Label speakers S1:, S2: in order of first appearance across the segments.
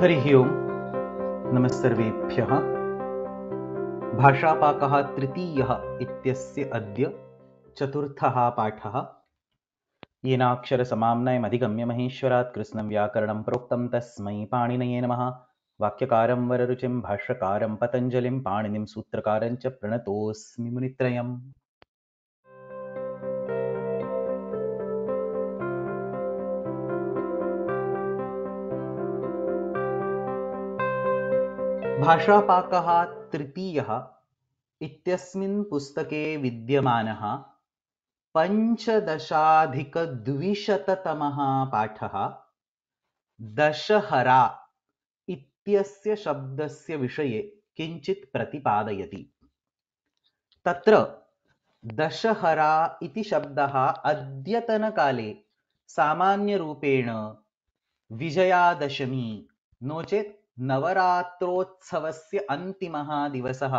S1: हरिः ओम् नमः सर्वेभ्यः भाषापाकः तृतीयः इत्यस्य अद्य चतुर्थः पाठः महेश्वरात् कृष्णं व्याकरणं प्रोक्तं तस्मै पाणिनये नमः वाक्यकारं वररुचिं भाष्यकारं पतञ्जलिं पाणिनिं सूत्रकारं च प्रणतोऽस्मि मुनित्रयम् भाषापाक तृतीय इत्यस्मिन् पुस्तके विद्यमानः पञ्चदशाधिकद्विशततमः पाठः दशहरा इत्यस्य शब्दस्य विषये किञ्चित् प्रतिपादयति तत्र दशहरा इति शब्दः अद्यतनकाले सामान्यरूपेण विजयादशमी नो चेत् नवरात्रोत्सवस्य अन्तिमः दिवसः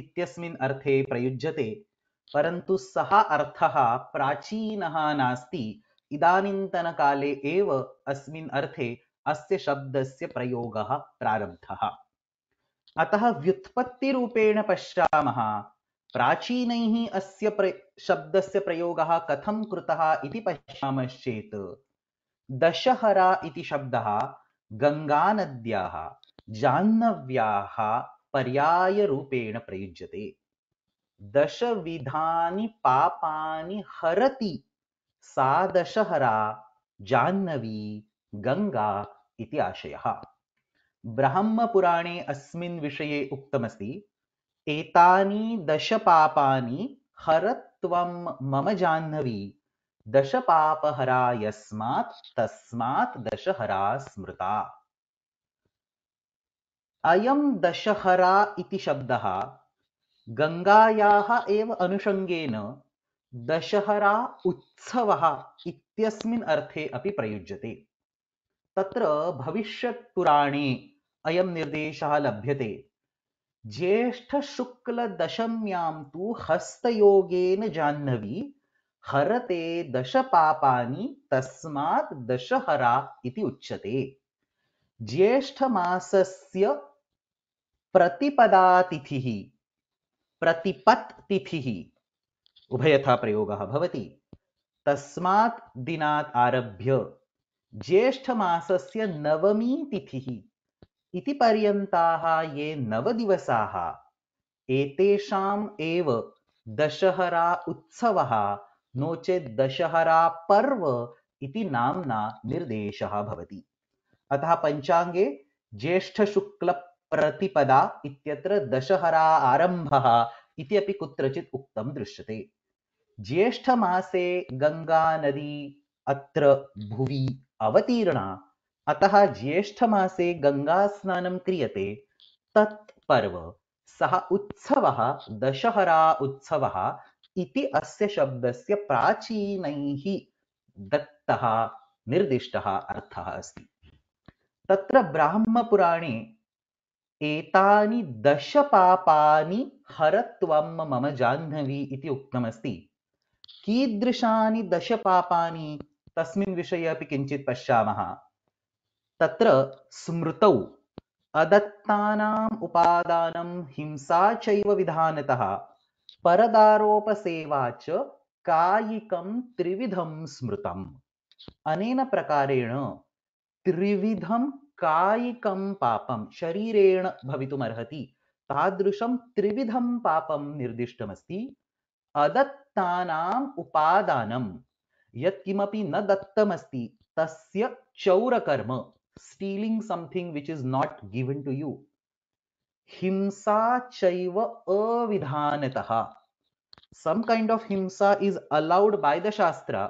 S1: इत्यस्मिन् अर्थे प्रयुज्यते परन्तु सः अर्थः प्राचीनः नास्ति इदानीन्तनकाले एव अस्मिन् अर्थे अस्य शब्दस्य प्रयोगः प्रारब्धः अतः व्युत्पत्तिरूपेण पश्यामः प्राचीनैः अस्य प्र शब्दस्य प्रयोगः कथं कृतः इति पश्यामश्चेत् दशहरा इति शब्दः गंगा गङ्गानद्याः जाह्नव्याः पर्यायरूपेण प्रयुज्यते दशविधानि पापानि हरति सा दशहरा जाह्नवी गंगा इति आशयः ब्रह्मपुराणे अस्मिन् विषये उक्तमस्ति एतानि दशपापानि हरत्वं मम जाह्नवी दशपापहरा यस्मात् तस्मात् दशहरा स्मृता अयं दशहरा इति शब्दः गङ्गायाः एव अनुषङ्गेन दशहरा उत्सवः इत्यस्मिन् अर्थे अपि प्रयुज्यते तत्र भविष्यत्पुराणे अयं निर्देशः लभ्यते ज्येष्ठशुक्लदशम्यां तु हस्तयोगेन जाह्नवी हरते दश पापानि तस्मात् दशहरा इति उच्यते ज्येष्ठमासस्य प्रतिपदातिथिः प्रतिपत् तिथिः उभयथा प्रयोगः भवति तस्मात् दिनात् आरभ्य ज्येष्ठमासस्य नवमी तिथिः इति पर्यन्ताः ये नवदिवसाः एतेषाम् एव दशहरा उत्सवः नो चेत् दशहरा पर्व इति नाम्ना निर्देशः भवति अतः पञ्चाङ्गे ज्येष्ठशुक्लप्रतिपदा इत्यत्र दशहरा आरम्भः इति अपि कुत्रचित् उक्तं दृश्यते ज्येष्ठमासे गङ्गानदी अत्र भुवि अवतीर्णा अतः ज्येष्ठमासे गङ्गास्नानं क्रियते तत् पर्व सः उत्सवः दशहरा उत्सवः इति अस्य शब्दस्य प्राचीनैः दत्तः निर्दिष्टः अर्थः अस्ति तत्र ब्राह्मपुराणे एतानि दशपापानि हरत्वं मम जाह्नवी इति उक्तमस्ति कीदृशानि दशपापानि तस्मिन् विषये अपि किञ्चित् पश्यामः तत्र स्मृतौ अदत्तानाम् उपादानं हिंसा चैव विधानतः परदारोपसेवा च कायिकं त्रिविधं स्मृतम् अनेन प्रकारेण त्रिविधं कायिकं पापं शरीरेण भवितुम् अर्हति तादृशं त्रिविधं पापं निर्दिष्टमस्ति अदत्तानाम् उपादानं यत्किमपि न दत्तमस्ति तस्य चौरकर्म stealing something which is not given to you हिंसा चैव अविधानत some kind of himsa is allowed by the shastra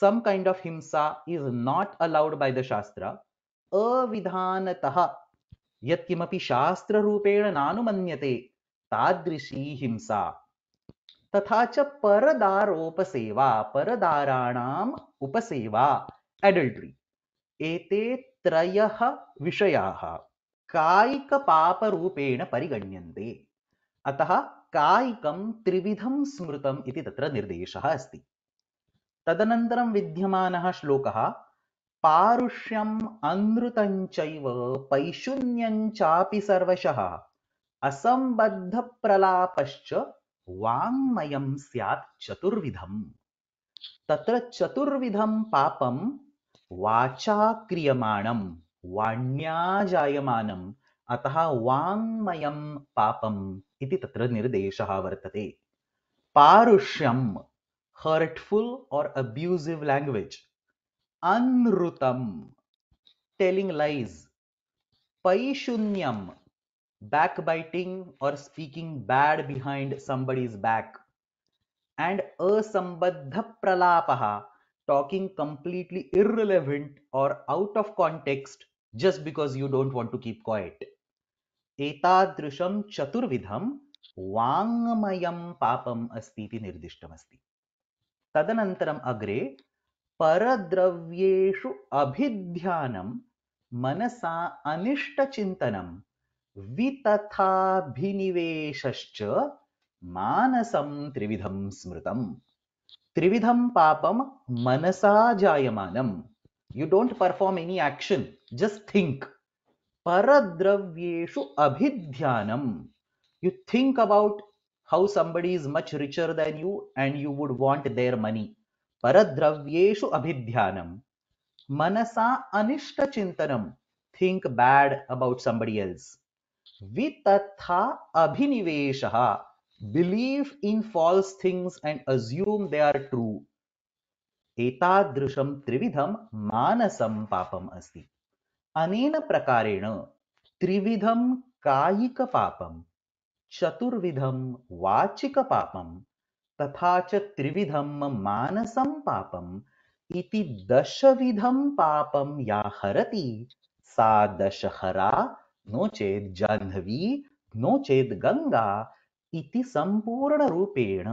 S1: some kind of himsa is not allowed by the shastra अविधानत यत्किमपि शास्त्र रूपेण नानुमन्यते तादृशी हिंसा तथा च परदारोपसेवा परदाराणाम उपसेवा एडल्ट्री एते त्रयः विषयाः कायिकपापरूपेण परिगण्यन्ते अतः कायिकं त्रिविधं स्मृतम् इति तत्र निर्देशः अस्ति तदनन्तरं विद्यमानः श्लोकः पारुष्यम् अनृतञ्चैव पैशून्यञ्चापि सर्वशः असम्बद्धप्रलापश्च वाङ्मयं स्यात् चतुर्विधं तत्र चतुर्विधं पापं वाचा क्रियमाणं वाण्याजायमानम् अतः वाङ्मयम् पापम् इति तत्र निर्देशः वर्तते पारुष्यम् हर्ट्फुल् और् अब्यूसिव् लेङ्ग्वेज् अनृतम् टेलिङ्ग् लैस् पैशून्यम् backbiting or speaking bad behind somebody's back and असम्बद्धप्रलापः talking completely irrelevant or out of context just because you don't want to keep quiet. एतादृशं चतुर्विधं वाङ्मयं पापम् अस्ति इति निर्दिष्टमस्ति तदनन्तरम् अग्रे परद्रव्येषु अभिध्यानं मनसा अनिष्टचिन्तनं वितथाभिनिवेशश्च मानसं त्रिविधं स्मृतम् त्रिविधं पापं मनसा जायमानं you don't perform any action just think paradravyeshu abhidhyanam you think about how somebody is much richer than you and you would want their money paradravyeshu abhidhyanam manasa anishta chintanam think bad about somebody else vitatha abhiniveshaha believe in false things and assume they are true etadrusham trividham manasam पापम् अस्ति. अनेन प्रकारेण त्रिविधं कायिकपापं चतुर्विधं वाचिकपापं तथा च त्रिविधं मानसं पापम् इति दशविधं पापं या हरति सा दशहरा नो चेत् जाह्नवी नो चेत् गङ्गा इति सम्पूर्णरूपेण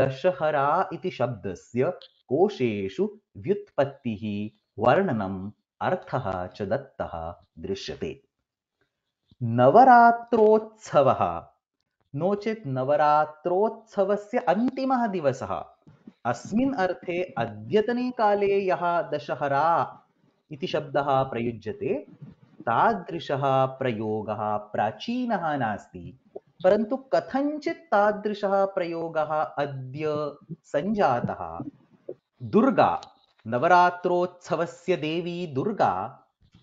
S1: दशहरा इति शब्दस्य कोशेषु व्युत्पत्तिः वर्णनम् अर्थः च दत्तः दृश्यते नवरात्रोत्सवः नो चेत् नवरात्रोत्सवस्य अन्तिमः दिवसः अस्मिन् अर्थे अद्यतने काले यः दशहरा इति शब्दः प्रयुज्यते तादृशः प्रयोगः प्राचीनः नास्ति परन्तु कथञ्चित् तादृशः प्रयोगः अद्य सञ्जातः दुर्गा नवरात्रोत्सवस्य देवी दुर्गा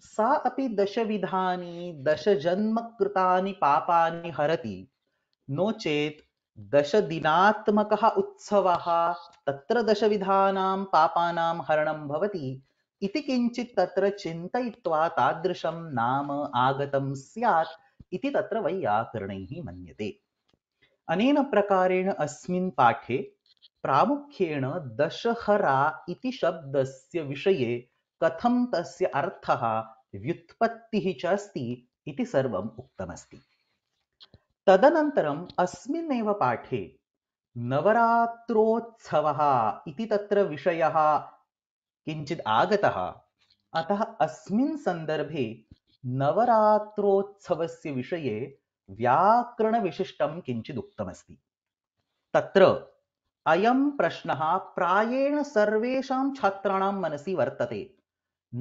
S1: सा अपि दशविधानि दशजन्मकृतानि पापानि हरति नो चेत् दशदिनात्मकः उत्सवः तत्र दशविधानां पापानां हरणं भवति इति किञ्चित् तत्र चिन्तयित्वा तादृशं नाम आगतं स्यात् इति तत्र वैयाकरणैः मन्यते अनेन प्रकारेण अस्मिन् पाठे प्रामुख्येण दशहरा इति शब्दस्य विषये कथं तस्य अर्थः व्युत्पत्तिः च अस्ति इति सर्वम् उक्तमस्ति तदनन्तरम् अस्मिन्नेव पाठे नवरात्रोत्सवः इति तत्र विषयः किञ्चित् आगतः अतः अस्मिन् सन्दर्भे नवरात्रोत्सवस्य विषये व्याकरणविशिष्टं किञ्चिदुक्तमस्ति तत्र अयम प्रश्न प्राएण सर्व छात्राण मनसी वर्तते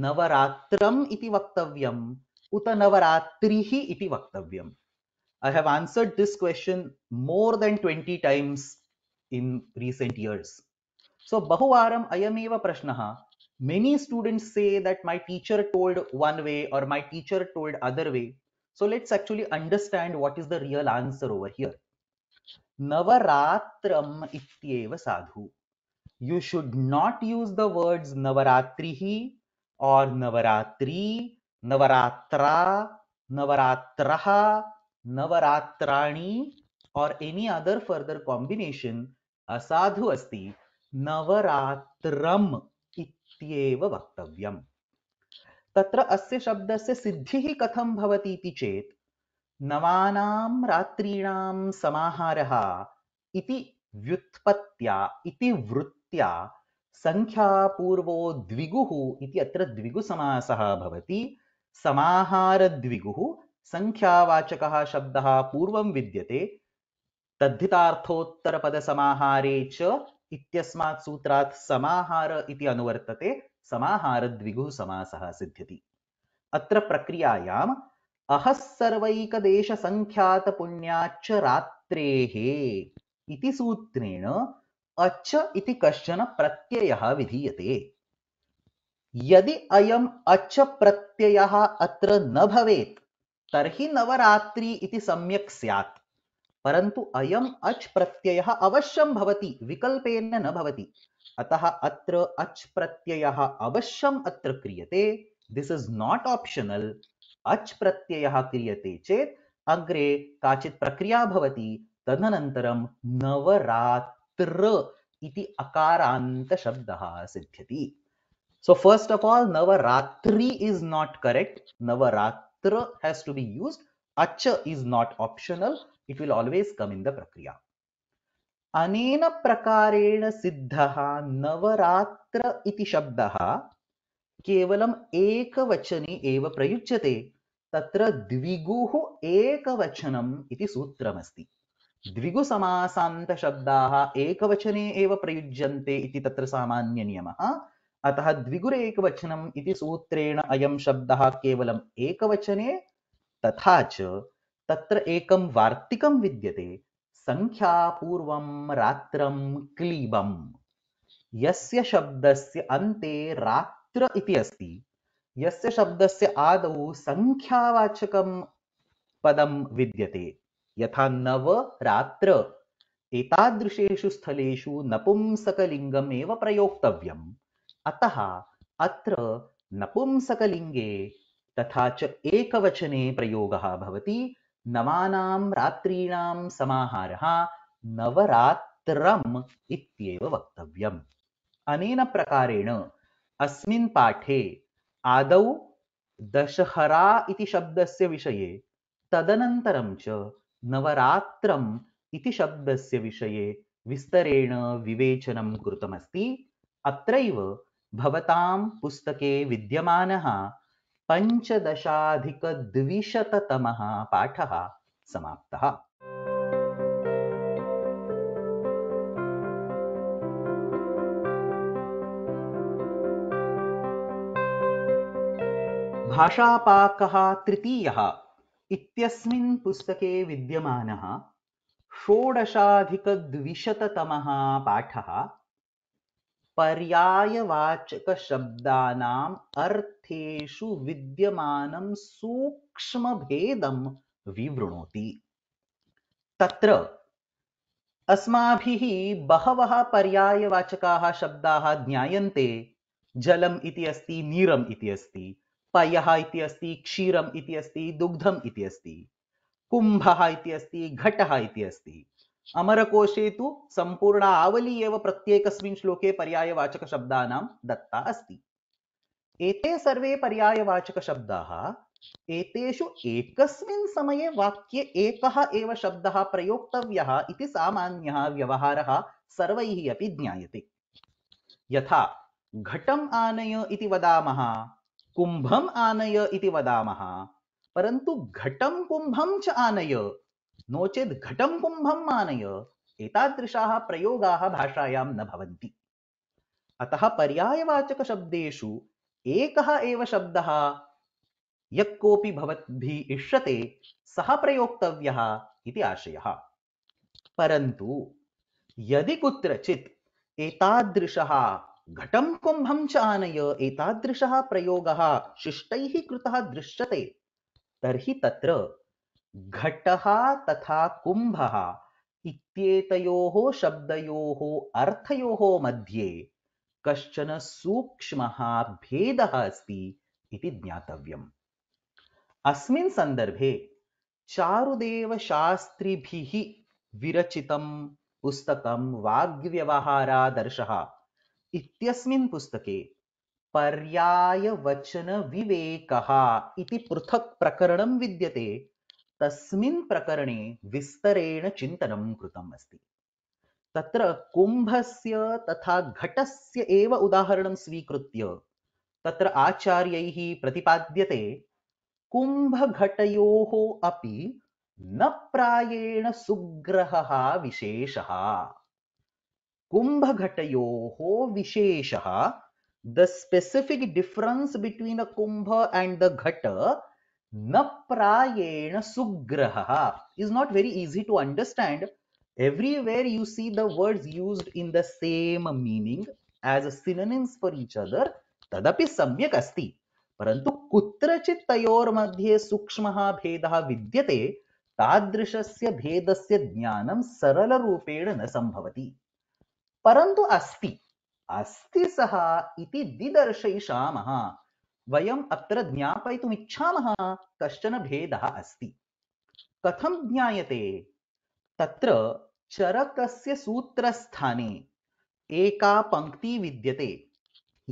S1: नवरात्र वक्तव्यम उत नवरात्रि वक्तव्यम I have answered this question more than twenty times in recent years so बहुवार अयमेव प्रश्न many students say that my teacher told one way or my teacher told other way so let's actually understand what is the real answer over here Navaratram ityeva sadhu. You should not use the words Navaratrihi or Navaratri, Navaratra, Navaratraha, Navaratrani or any other further combination. Asadhu asti Navaratram इत्येव वक्तव्यम् तत्र अस्य शब्दस्य सिद्धिः कथं भवति इति चेत् नवानां रात्रीणां समाहारः इति व्युत्पत्त्या इति वृत्त्या सङ्ख्यापूर्वो द्विगुः इति अत्र द्विगुसमासः भवति समाहारद्विगुः सङ्ख्यावाचकः शब्दः पूर्वं विद्यते तद्धितार्थोत्तरपदसमाहारे च इत्यस्मात् सूत्रात् समाहार इति अनुवर्तते समाहारद्विगुः समासः सिद्ध्यति अत्र प्रक्रियायां अहस्सर्वैकदेशसङ्ख्यातपुण्याच्च रात्रेः इति सूत्रेण अच इति कश्चन प्रत्ययः विधीयते यदि अयम् अच प्रत्ययः अत्र न भवेत् तर्हि नवरात्रि इति सम्यक् स्यात् परन्तु अयम् अच् प्रत्ययः अवश्यं भवति विकल्पेन न भवति अतः अत्र अच् प्रत्ययः अवश्यम् अत्र क्रियते दिस् इस् नाट् आप्शनल् अच् प्रत्यय क्रीय चेत अग्रे काचि प्रक्रिया भवती तदनतर नवरात्र इति शब्द सिद्ध्य so first of all Navaratri is not correct Navaratra has to be use which is not optional it will always come in the prakriya अनेन प्रकारेण सिद्ध नवरात्र इति शब्द केवलम् एकवचने एव प्रयुज्यते तत्र द्विगुः एकवचनम् इति सूत्रमस्ति द्विगुसमासान्तशब्दाः एकवचने एव प्रयुज्यन्ते इति तत्र सामान्यनियमः अतः द्विगुरेकवचनम् इति सूत्रेण अयं शब्दः केवलम् एकवचने तथा च तत्र एकं वार्तिकं विद्यते सङ्ख्यापूर्वं रात्रं क्लीबम् यस्य शब्दस्य अन्ते रात्र मात्र इति अस्ति यस्य शब्दस्य आदौ संख्यावाचकं पदं विद्यते यथा नव रात्र एतादृशेषु स्थलेषु नपुंसकलिङ्गम् एव प्रयोक्तव्यम् अतः अत्र नपुंसकलिङ्गे तथा च एकवचने प्रयोगः भवति नवानां रात्रीणां समाहारः नवरात्रम् इत्येव वक्तव्यम् अनेन प्रकारेण अस्मिन् पाठे आदौ दशहरा इति शब्दस्य विषये तदनन्तरं च नवरात्रम् इति शब्दस्य विषये विस्तरेण विवेचनं कृतमस्ति अत्रैव भवतां पुस्तके विद्यमानः पञ्चदशाधिकद्विशततमः पाठः समाप्तः भाषापाक तृतीय इत्यस्मिन् विद्यम विद्यमानः पाठ पाठः पर्यायवाचकशब्दानाम् विद्यम सूक्ष्म सूक्ष्मभेदं विवृणोति तत्र अस्माभिः बहवः पर्यायवाचकाः शब्दाः ज्ञायन्ते इति अस्ति नीरम इति अस्ति पयः इति अस्ति क्षीरम् इति अस्ति दुग्धम् इति अस्ति कुम्भः अमरकोशे तो संपूर्ण आवली प्रत्येक श्लोके पर्यायवाचक शब्दानां दत्ता अस्ति एते सर्वे पर्यायवाचक शब्दाः एतेषु एकस्मिन् समये वाक्ये एकः एव शब्दः प्रयोक्तव्यः इति सामान्यः व्यवहारः सर्वैः अपि ज्ञायते यथा घटम् आनय इति वदामः कुंभम आनय इति वदामः परन्तु घटं कुंभं च आनय नो चेत् घटं कुंभम् आनय एतादृशाः प्रयोगाः भाषायां न भवन्ति अतः पर्यायवाचकशब्देषु एकः एव शब्दः यः कोऽपि भवद्भिः इष्यते सः प्रयोक्तव्यः इति आशयः परन्तु यदि कुत्रचित् एतादृशः घटम कुंभम च आनय एतादृशः प्रयोगः शिष्टैः कृतः दृश्यते तर्हि तत्र घटः तथा कुंभः इत्येतयोः शब्दयोः अर्थयोः मध्ये कश्चन सूक्ष्मः भेदः अस्ति इति ज्ञातव्यम् अस्मिन् सन्दर्भे चारुदेवशास्त्रिभिः विरचितं पुस्तकं वाग्व्यवहारादर्शः इत्यस्मिन् पुस्तके पर्यायवचनविवेकः इति पृथक् प्रकरणं विद्यते तस्मिन् प्रकरणे विस्तरेण चिन्तनं कृतम् अस्ति तत्र कुम्भस्य तथा घटस्य एव उदाहरणं स्वीकृत्य तत्र आचार्यैः प्रतिपाद्यते कुम्भघटयोः अपि न प्रायेण सुग्रहः विशेषः कुंभ घटयो विशेष the specific difference between a kumbha and the ghata न प्रायेण सुग्रह is not very easy to understand everywhere you see the words used in the same meaning as a synonyms for each other तदपि सम्यक अस्ति परंतु कुत्रचित् तयोर मध्ये सूक्ष्मः भेदः विद्यते तादृशस्य भेदस्य ज्ञानं सरल रूपेण न संभवति परंतु अस्ति अस्ति सः इति दिदर्शयिषामः वयम् अत्र ज्ञापयितुम् इच्छामः कश्चन भेदः अस्ति कथं ज्ञायते तत्र चरकस्य सूत्रस्थाने एका पंक्ति विद्यते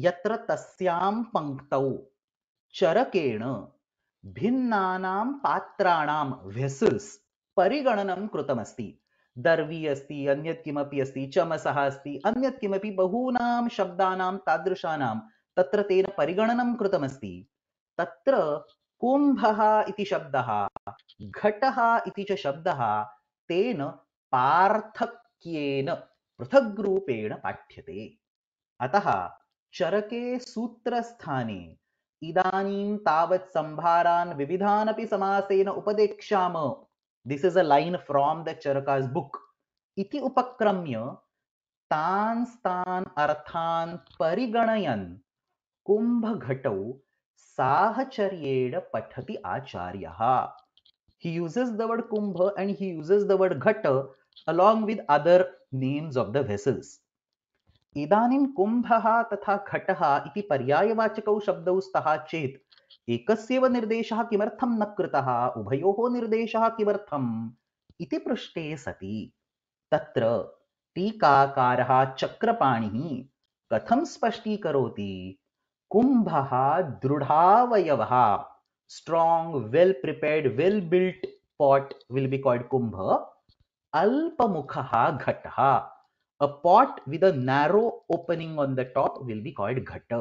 S1: यत्र तस्यां पंक्तौ चरकेण भिन्नानां पात्राणां वेसल्स् परिगणनं कृतमस्ति दर्वी अस्ति अन्यत् किमपि अस्ति चमसः अस्ति अन्यत् किमपि बहूनां शब्दानां तादृशानां तत्र तेन परिगणनं कृतमस्ति तत्र कुम्भः इति शब्दः घटः इति च शब्दः तेन पार्थक्येन पृथग्रूपेण पाठ्यते अतः चरके सूत्रस्थाने इदानीं तावत् संभारान् विविधानपि समासेन उपदेक्षाम This is a line from the Charaka's book. Iti upakramya tan stan arthan pariganayan kumbhagatau sahacharyeda pathati acharyaha. He uses the word kumbha and he uses the word ghata along with other names of the vessels. इदानीं कुम्भः तथा घटः iti पर्यायवाचकौ शब्दौ स्तः चेत् एकस्येव निर्देशः किमर्थं न कृतः उभयोः निर्देशः किमर्थम् इति पृष्टे सति तत्र टीकाकारः चक्रपाणिः कथं स्पष्टीकरोति कुम्भः दृढावयवः strong well prepared well built pot will be called kumbha अल्पमुखः घटः a pot with a narrow opening on the top will be called ghata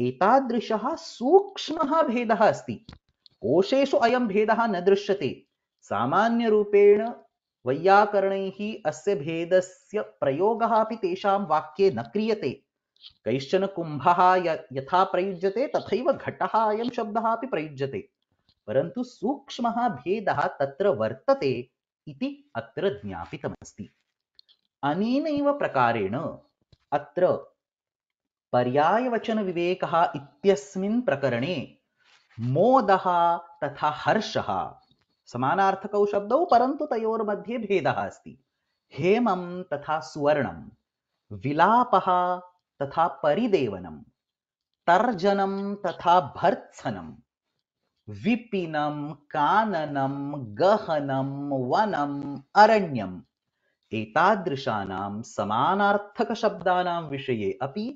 S1: एतादृशः सूक्ष्मः भेदः अस्ति कोशेषु अयं भेदः न दृश्यते सामान्यरूपेण वैयाकरणैः अस्य भेदस्य प्रयोगः अपि तेषां वाक्ये न क्रियते कैश्चन कुम्भः यथा प्रयुज्यते तथैव घटः अयं शब्दः अपि प्रयुज्यते परन्तु सूक्ष्मः भेदः तत्र वर्तते इति अत्र ज्ञापितमस्ति अनेनैव प्रकारेण अत्र पर्यायवचनविवेकः इत्यस्मिन् प्रकरणे मोदः तथा हर्षः समानार्थकौ शब्दौ परन्तु तयोर्मध्ये भेदः अस्ति हेमं तथा सुवर्णं विलापः तथा परिदेवनं तर्जनं तथा भर्त्सनं विपिनं काननं गहनं वनम् अरण्यम् एतादृशानां समानार्थकशब्दानां विषये अपि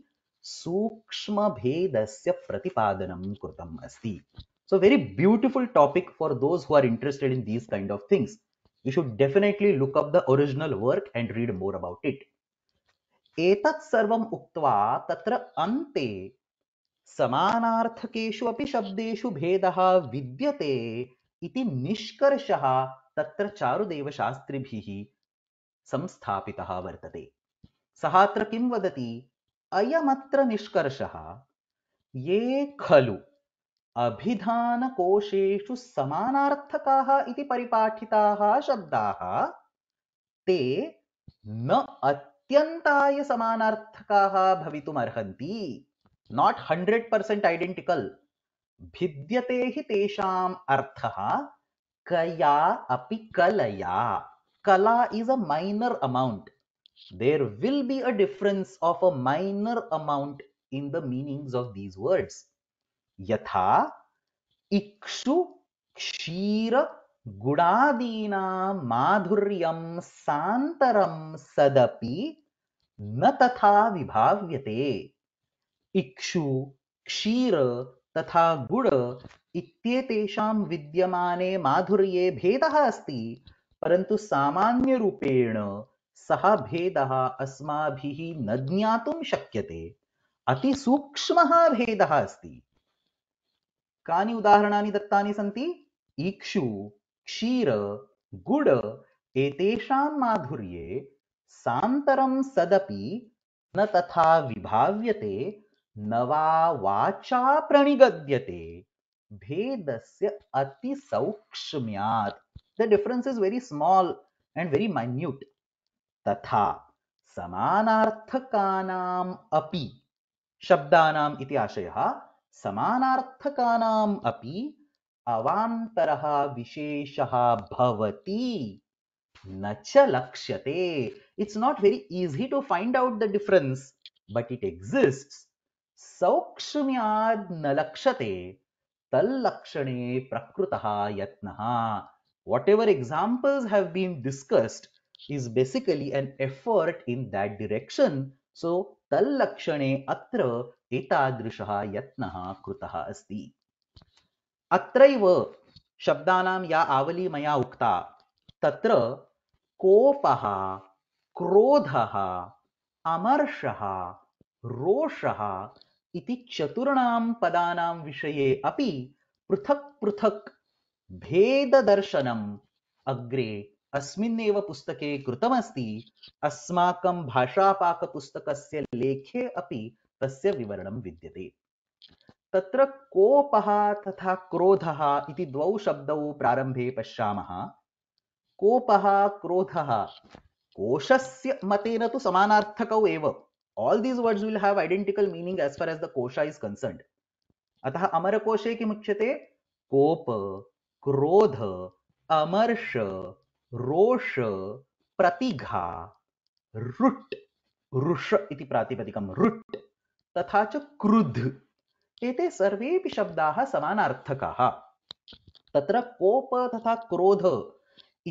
S1: सूक्ष्म भेदस्य प्रतिपादनं कृतम् अस्ति so very beautiful topic for those who are interested in these kind of things you should definitely look up the original work and read more about it एतत् सर्वं उक्त्वा तत्र अन्ते समानार्थकेषु अपि शब्देषु भेदः विद्यते इति निष्कर्षः तत्र चारुदेवशास्त्रिभिः संस्थापितः वर्तते सः किं वदति अयमत्र निष्कर्षः ये खलु अभिधानकोशेषु समानार्थकाः इति परिपाठिताः शब्दाः ते न अत्यन्ताय समानार्थकाः भवितुमर्हन्ति नाट् हण्ड्रेड् पर्सेण्ट् ऐडेण्टिकल् भिद्यते हि तेषाम् अर्थः कया अपि कलया kala is a minor amount there will be a difference of a minor amount in the meanings of these words यथा इक्षु क्षीर गुणादीनां माधुर्यं सान्तरं सदपि न तथा विभाव्यते इक्षु क्षीर तथा गुण इत्येतेषां विद्यमाने माधुर्ये भेदः अस्ति परन्तु सामान्यरूपेण सह भेदः अस्माभिः न ज्ञातुं शक्यते अतिसूक्ष्मः भेदः अस्ति कानि उदाहरणानि दत्तानि सन्ति ईक्षु क्षीर गुड एतेषां माधुर्ये सान्तरं सदपि न तथा विभाव्यते न वा वाचा प्रणिगद्यते भेदस्य अतिसौक्ष्म्यात् the difference is very small and very minute तथा समानार्थकानाम अपि शब्दानाम इति आशयः समानार्थकानाम अपि अवांतरः विशेषः भवति न च लक्ष्यते it's not very easy to find out the difference but it exists सौक्ष्म्याद् न लक्ष्यते तल्लक्षणे प्रकृतः यत्नः whatever examples have been discussed is basically an effort in that direction. So तल्लक्षणे अत्र एतादृशः यत्नः कृतः अस्ति अत्रैव शब्दानां या आवली मया उक्ता तत्र कोपः क्रोधः अमर्षः रोषः इति चतुर्णां पदानां विषये अपि पृथक् पृथक् भेददर्शनम् अग्रे अस्मिन्नेव पुस्तके कृतमस्ति अस्माकं भाषापाकपुस्तकस्य लेखे अपि तस्य विवरणं विद्यते तत्र कोपः तथा क्रोधः इति द्वौ शब्दौ प्रारम्भे पश्यामः कोपः क्रोधः कोशस्य मतेन तु समानार्थकौ एव all these words will have identical meaning as far as the kosha is concerned अतः अमरकोशे किमुच्यते कोप क्रोध अमर्ष रोष प्रतिघा रुट रुष इति प्रातिपदिकं रुट तथा च क्रुध् एते सर्वेपि शब्दाः समानार्थकाः तत्र कोप तथा क्रोध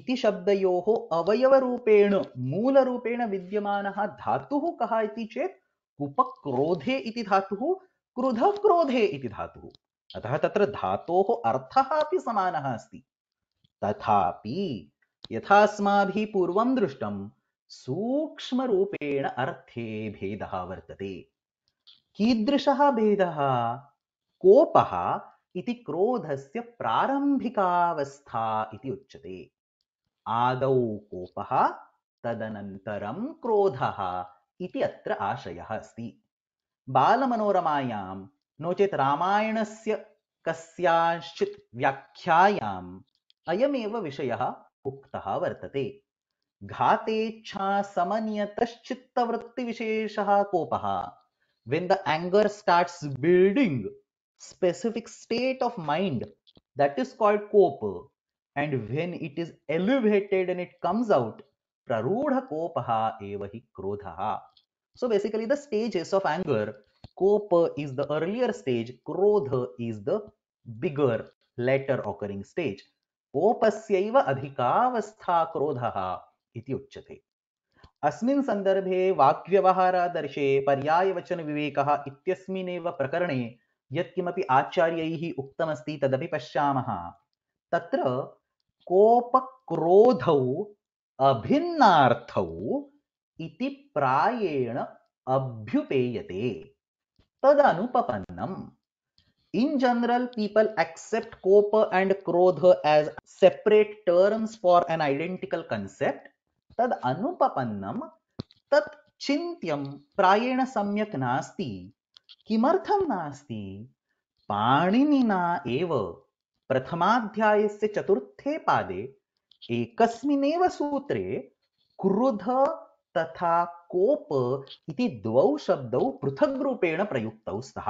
S1: इति शब्दयोः अवयवरूपेण मूलरूपेण विद्यमानः धातुः कः इति चेत् उपक्रोधे इति धातुः क्रुधक्रोधे इति धातुः अतः तत्र धातोः अर्थः अपि समानः अस्ति तथापि यथा अस्माभिः पूर्वं दृष्टं सूक्ष्मरूपेण अर्थे भेदः वर्तते कीदृशः भेदः कोपः इति क्रोधस्य प्रारम्भिकावस्था इति उच्यते आदौ कोपः तदनन्तरं क्रोधः इति अत्र आशयः अस्ति बालमनोरमायां नो चेत् रामायणस्य कस्याश्चित् व्याख्यायाम् अयमेव विषयः उक्तः वर्तते घातेच्छा समनियतश्चित्तवृत्तिविशेषः कोपः when the anger starts building specific state of mind that is called kopa and when it is elevated and it comes out praruha kopaha evahi krodhaha so basically the stages of anger kopa is the earlier stage krodha is the bigger later occurring stage कोपस्यैव अधिकावस्था क्रोधः इति उच्यते अस्मिन् सन्दर्भे वाक्व्यवहारादर्शे पर्यायवचनविवेकः इत्यस्मिन्नेव प्रकरणे यत्किमपि आचार्यैः उक्तमस्ति तदपि पश्यामः तत्र कोपक्रोधौ अभिन्नार्थौ इति प्रायेण अभ्युपेयते तदनुपपन्नम् In general, people accept Kopa and Krodha as separate terms for an identical concept. Tad anupapannam tat chintyam prayena samyak nasti. Kimartham nasti. पाणिनिना एव प्रथमाध्यायस्य चतुर्थे पादे एकस्मिन्नेव सूत्रे क्रुध तथा कोप इति द्वौ शब्दौ पृथग्रूपेण प्रयुक्तौ स्तः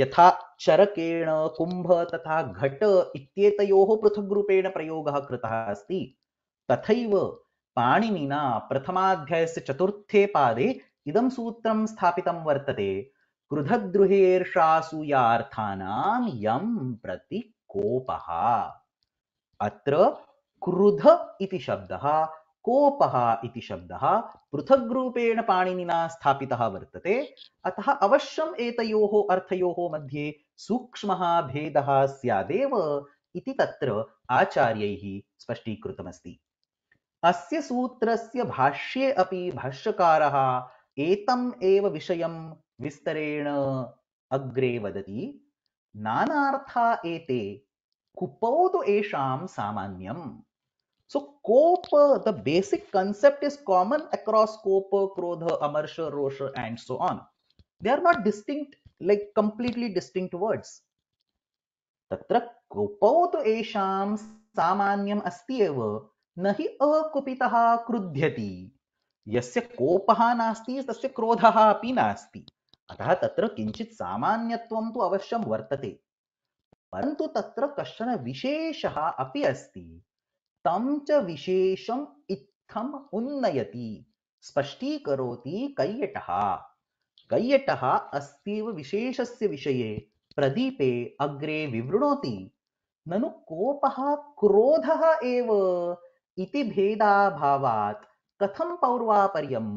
S1: यथा चरकेण कुंभ तथा घट इत्येतयोः पृथग्रूपेण प्रयोगः कृतः अस्ति तथैव पाणिनिना प्रथमाध्यायस्य चतुर्थे पादे इदं सूत्रं स्थापितं वर्तते क्रुधद्रुहेर्षासूयार्थानां यं प्रति कोपः अत्र क्रुध इति शब्दः कोपः इति शब्दः पृथग् रूपेण पाणिनिना स्थापितः वर्तते अतः अवश्यम् एतयोः अर्थयोः मध्ये सूक्ष्मः भेदः स्यादेव इति तत्र आचार्यैः स्पष्टीकृतमस्ति अस्य सूत्रस्य भाष्ये अपि भाष्यकारः एतम् एव विषयं विस्तरेण अग्रे वदति नानार्था एते कुपौ तु एषां सामान्यम् So Kopa, the basic concept is common across cope, Krodha, Amarsha, Rosha, and so on. They are not distinct, like completely distinct words. Tatra कोपौ to esham samanyam asti eva nahi हि krudhyati. Yasya यस्य कोपः tasya तस्य api अपि नास्ति अतः तत्र किञ्चित् सामान्यत्वं तु अवश्यं वर्तते परन्तु तत्र कश्चन विशेषः अपि अस्ति तं च विशेषम् इत्थम् उन्नयति करोति कैयटः कैयटः अस्तीव विशेषस्य विषये प्रदीपे अग्रे विवृणोति ननु कोपः क्रोधः एव इति भेदाभावात् कथं पौर्वापर्यम्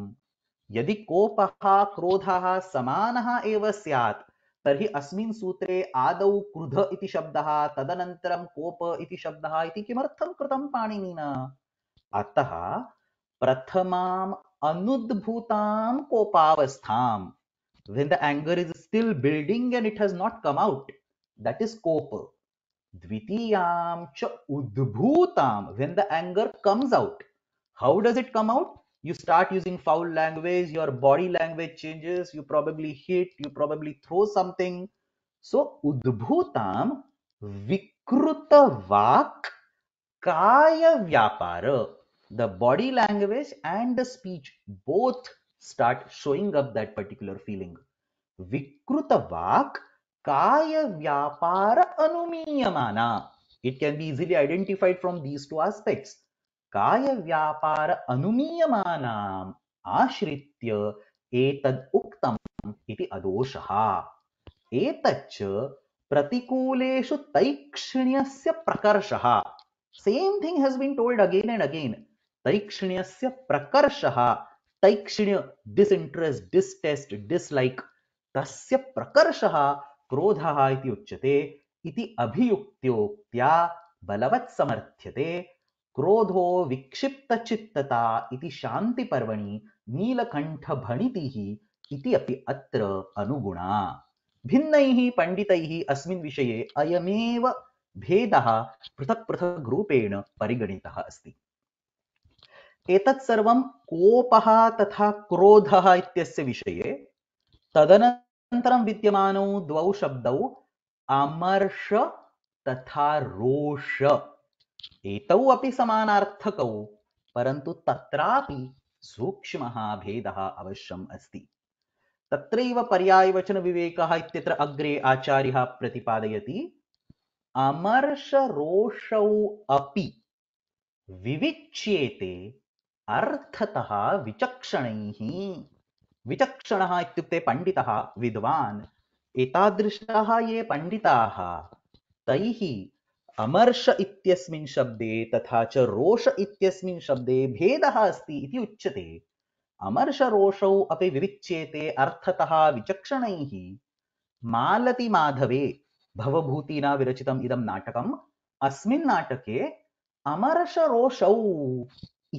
S1: यदि कोपः क्रोधः समानः एव स्यात् तर्हि अस्मिन् सूत्रे आदौ क्रुध इति शब्दः तदनन्तरं कोप इति शब्दः इति किमर्थं कृतं पाणिनिना अतः प्रथमाम् अनुद्भूतां कोपावस्थाम् when the anger is still building and it has not come out that is kopa dvitiyam cha udbhutam when the anger comes out how does it come out you start using foul language your body language changes you probably hit you probably throw something so udbhutam vikruta vak kaya vyapara the body language and the speech both start showing up that particular feeling vikruta vak kaya vyapara anumiyamana it can be easily identified from these two aspects काय व्यापार अनुमीयमानाम् आश्रित्य एतद् उक्तम् इति अदोषः एतच्च प्रतिकूलेषु तैक्ष्ण्यस्य प्रकर्षः same thing has been told again and again तैक्ष्ण्यस्य प्रकर्षः तैक्ष्ण्य डिसइंटरेस्ट डिस्टेस्ट डिसलाइक तस्य प्रकर्षः क्रोधः इति उच्यते इति अभियुक्त्योक्त्या बलवत् समर्थ्यते क्रोधो विक्षिप्तचित्तता इति शान्तिपर्वणि नीलकण्ठभणितिः इति अपि अत्र अनुगुणा भिन्नैः पण्डितैः अस्मिन् विषये अयमेव भेदः पृथक् पृथक् रूपेण परिगणितः अस्ति एतत् सर्वं कोपः तथा क्रोधः इत्यस्य विषये तदनन्तरं विद्यमानौ द्वौ शब्दौ अमर्ष तथा रोष एतौ अपि समानार्थकौ परन्तु तत्रापि सूक्ष्मः भेदः अवश्यम् अस्ति तत्रैव पर्यायवचनविवेकः इत्यत्र अग्रे आचार्यः प्रतिपादयति अमर्षरोषौ अपि विविच्येते अर्थतः विचक्षणैः विचक्षणः इत्युक्ते पण्डितः विद्वान् एतादृशाः ये पण्डिताः तैः अमर्ष इत्यस्मिन् शब्दे तथा च रोष इत्यस्मिन् शब्दे भेदः अस्ति इति उच्यते अमर्षरोषौ अपि विविच्येते अर्थतः विचक्षणैः मालतिमाधवे भवभूतिना विरचितम् इदं नाटकम् अस्मिन् नाटके अमर्षरोषौ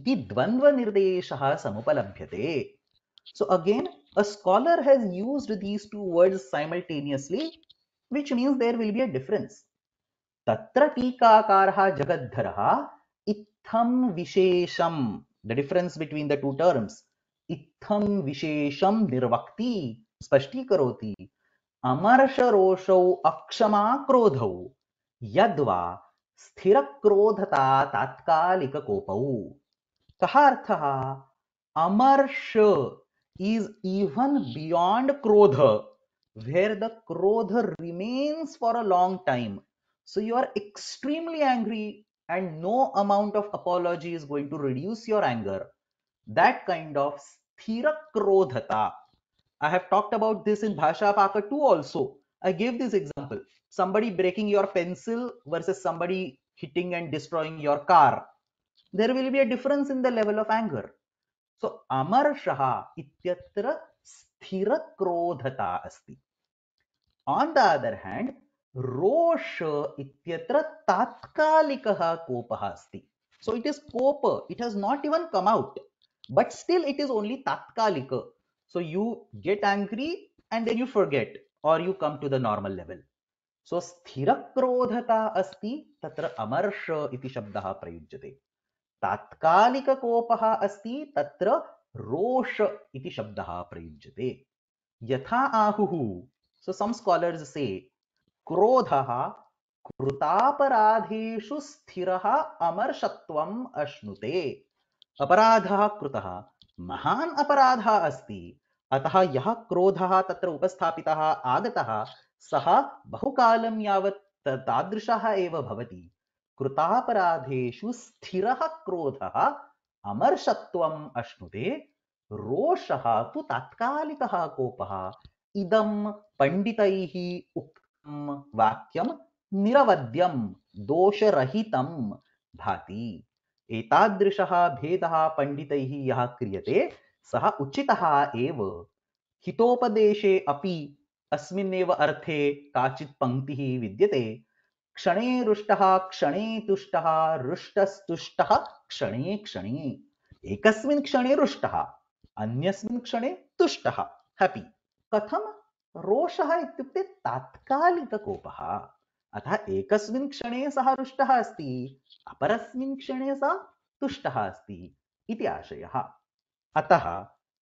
S1: इति द्वन्द्वनिर्देशः समुपलभ्यते so again a scholar has used these two words simultaneously which means there will be a difference तत्र टीकाकारः जगद्धरः इत्थं विशेषं the difference between the two terms इत्थं विशेषं निर्वक्ति स्पष्टीकरोति अमर्षरोषौ अक्षमाक्रोधौ यद्वा स्थिरक्रोधता तात्कालिककोपौ कः अर्थः amarsha is even beyond krodha where the krodha remains for a long time So you are extremely angry and no amount of apology is going to reduce your anger. That kind of sthirakrodhata. I have talked about this in Bhasha Paka 2 also. I gave this example. Somebody breaking your pencil versus somebody hitting and destroying your car. There will be a difference in the level of anger. So Amar Shaha ityatra sthirakrodhata asti. On the other hand, रोष इत्यत्र तात्कालिकः कोपः अस्ति so it is कोप it has not even come out but still it is only तात्कालिक so you get angry and then you forget और you come to the normal level so स्थिर क्रोधता अस्ति तत्र अमर्ष इति शब्दः प्रयुज्यते तात्कालिक कोपः अस्ति तत्र रोष इति शब्दः प्रयुज्यते यथा आहुः सो सम स्कॉलर्स से क्रोधः कृतापराधेषु स्थिरः अमर्षत्वम् अश्नुते अपराधः कृतः महान् अपराधः अस्ति अतः यः क्रोधः तत्र उपस्थापितः आगतः सः बहुकालं यावत् तादृशः एव भवति कृतापराधेषु स्थिरः क्रोधः अमर्षत्वम् अश्नुते रोषः तु तात्कालिकः कोपः इदं पण्डितैः उक्तम् वाक्यम निरवध्यम दोष दोषरहितं भाति एतादृशः भेदः पण्डितैः यः क्रियते सः उचितः एव हितोपदेशे अपि अस्मिन्नेव अर्थे काचित् पङ्क्तिः विद्यते क्षणे रुष्टः क्षणे तुष्टः रुष्टस्तुष्टः क्षणे क्षणे एकस्मिन् क्षणे रुष्टः अन्यस्मिन् क्षणे तुष्टः हैप्पी कथम् रोषः इत्युक्ते तात्कालिककोपः अतः एकस्मिन् क्षणे सः रुष्टः अस्ति अपरस्मिन् क्षणे सः तुष्टः अस्ति इति आशयः अतः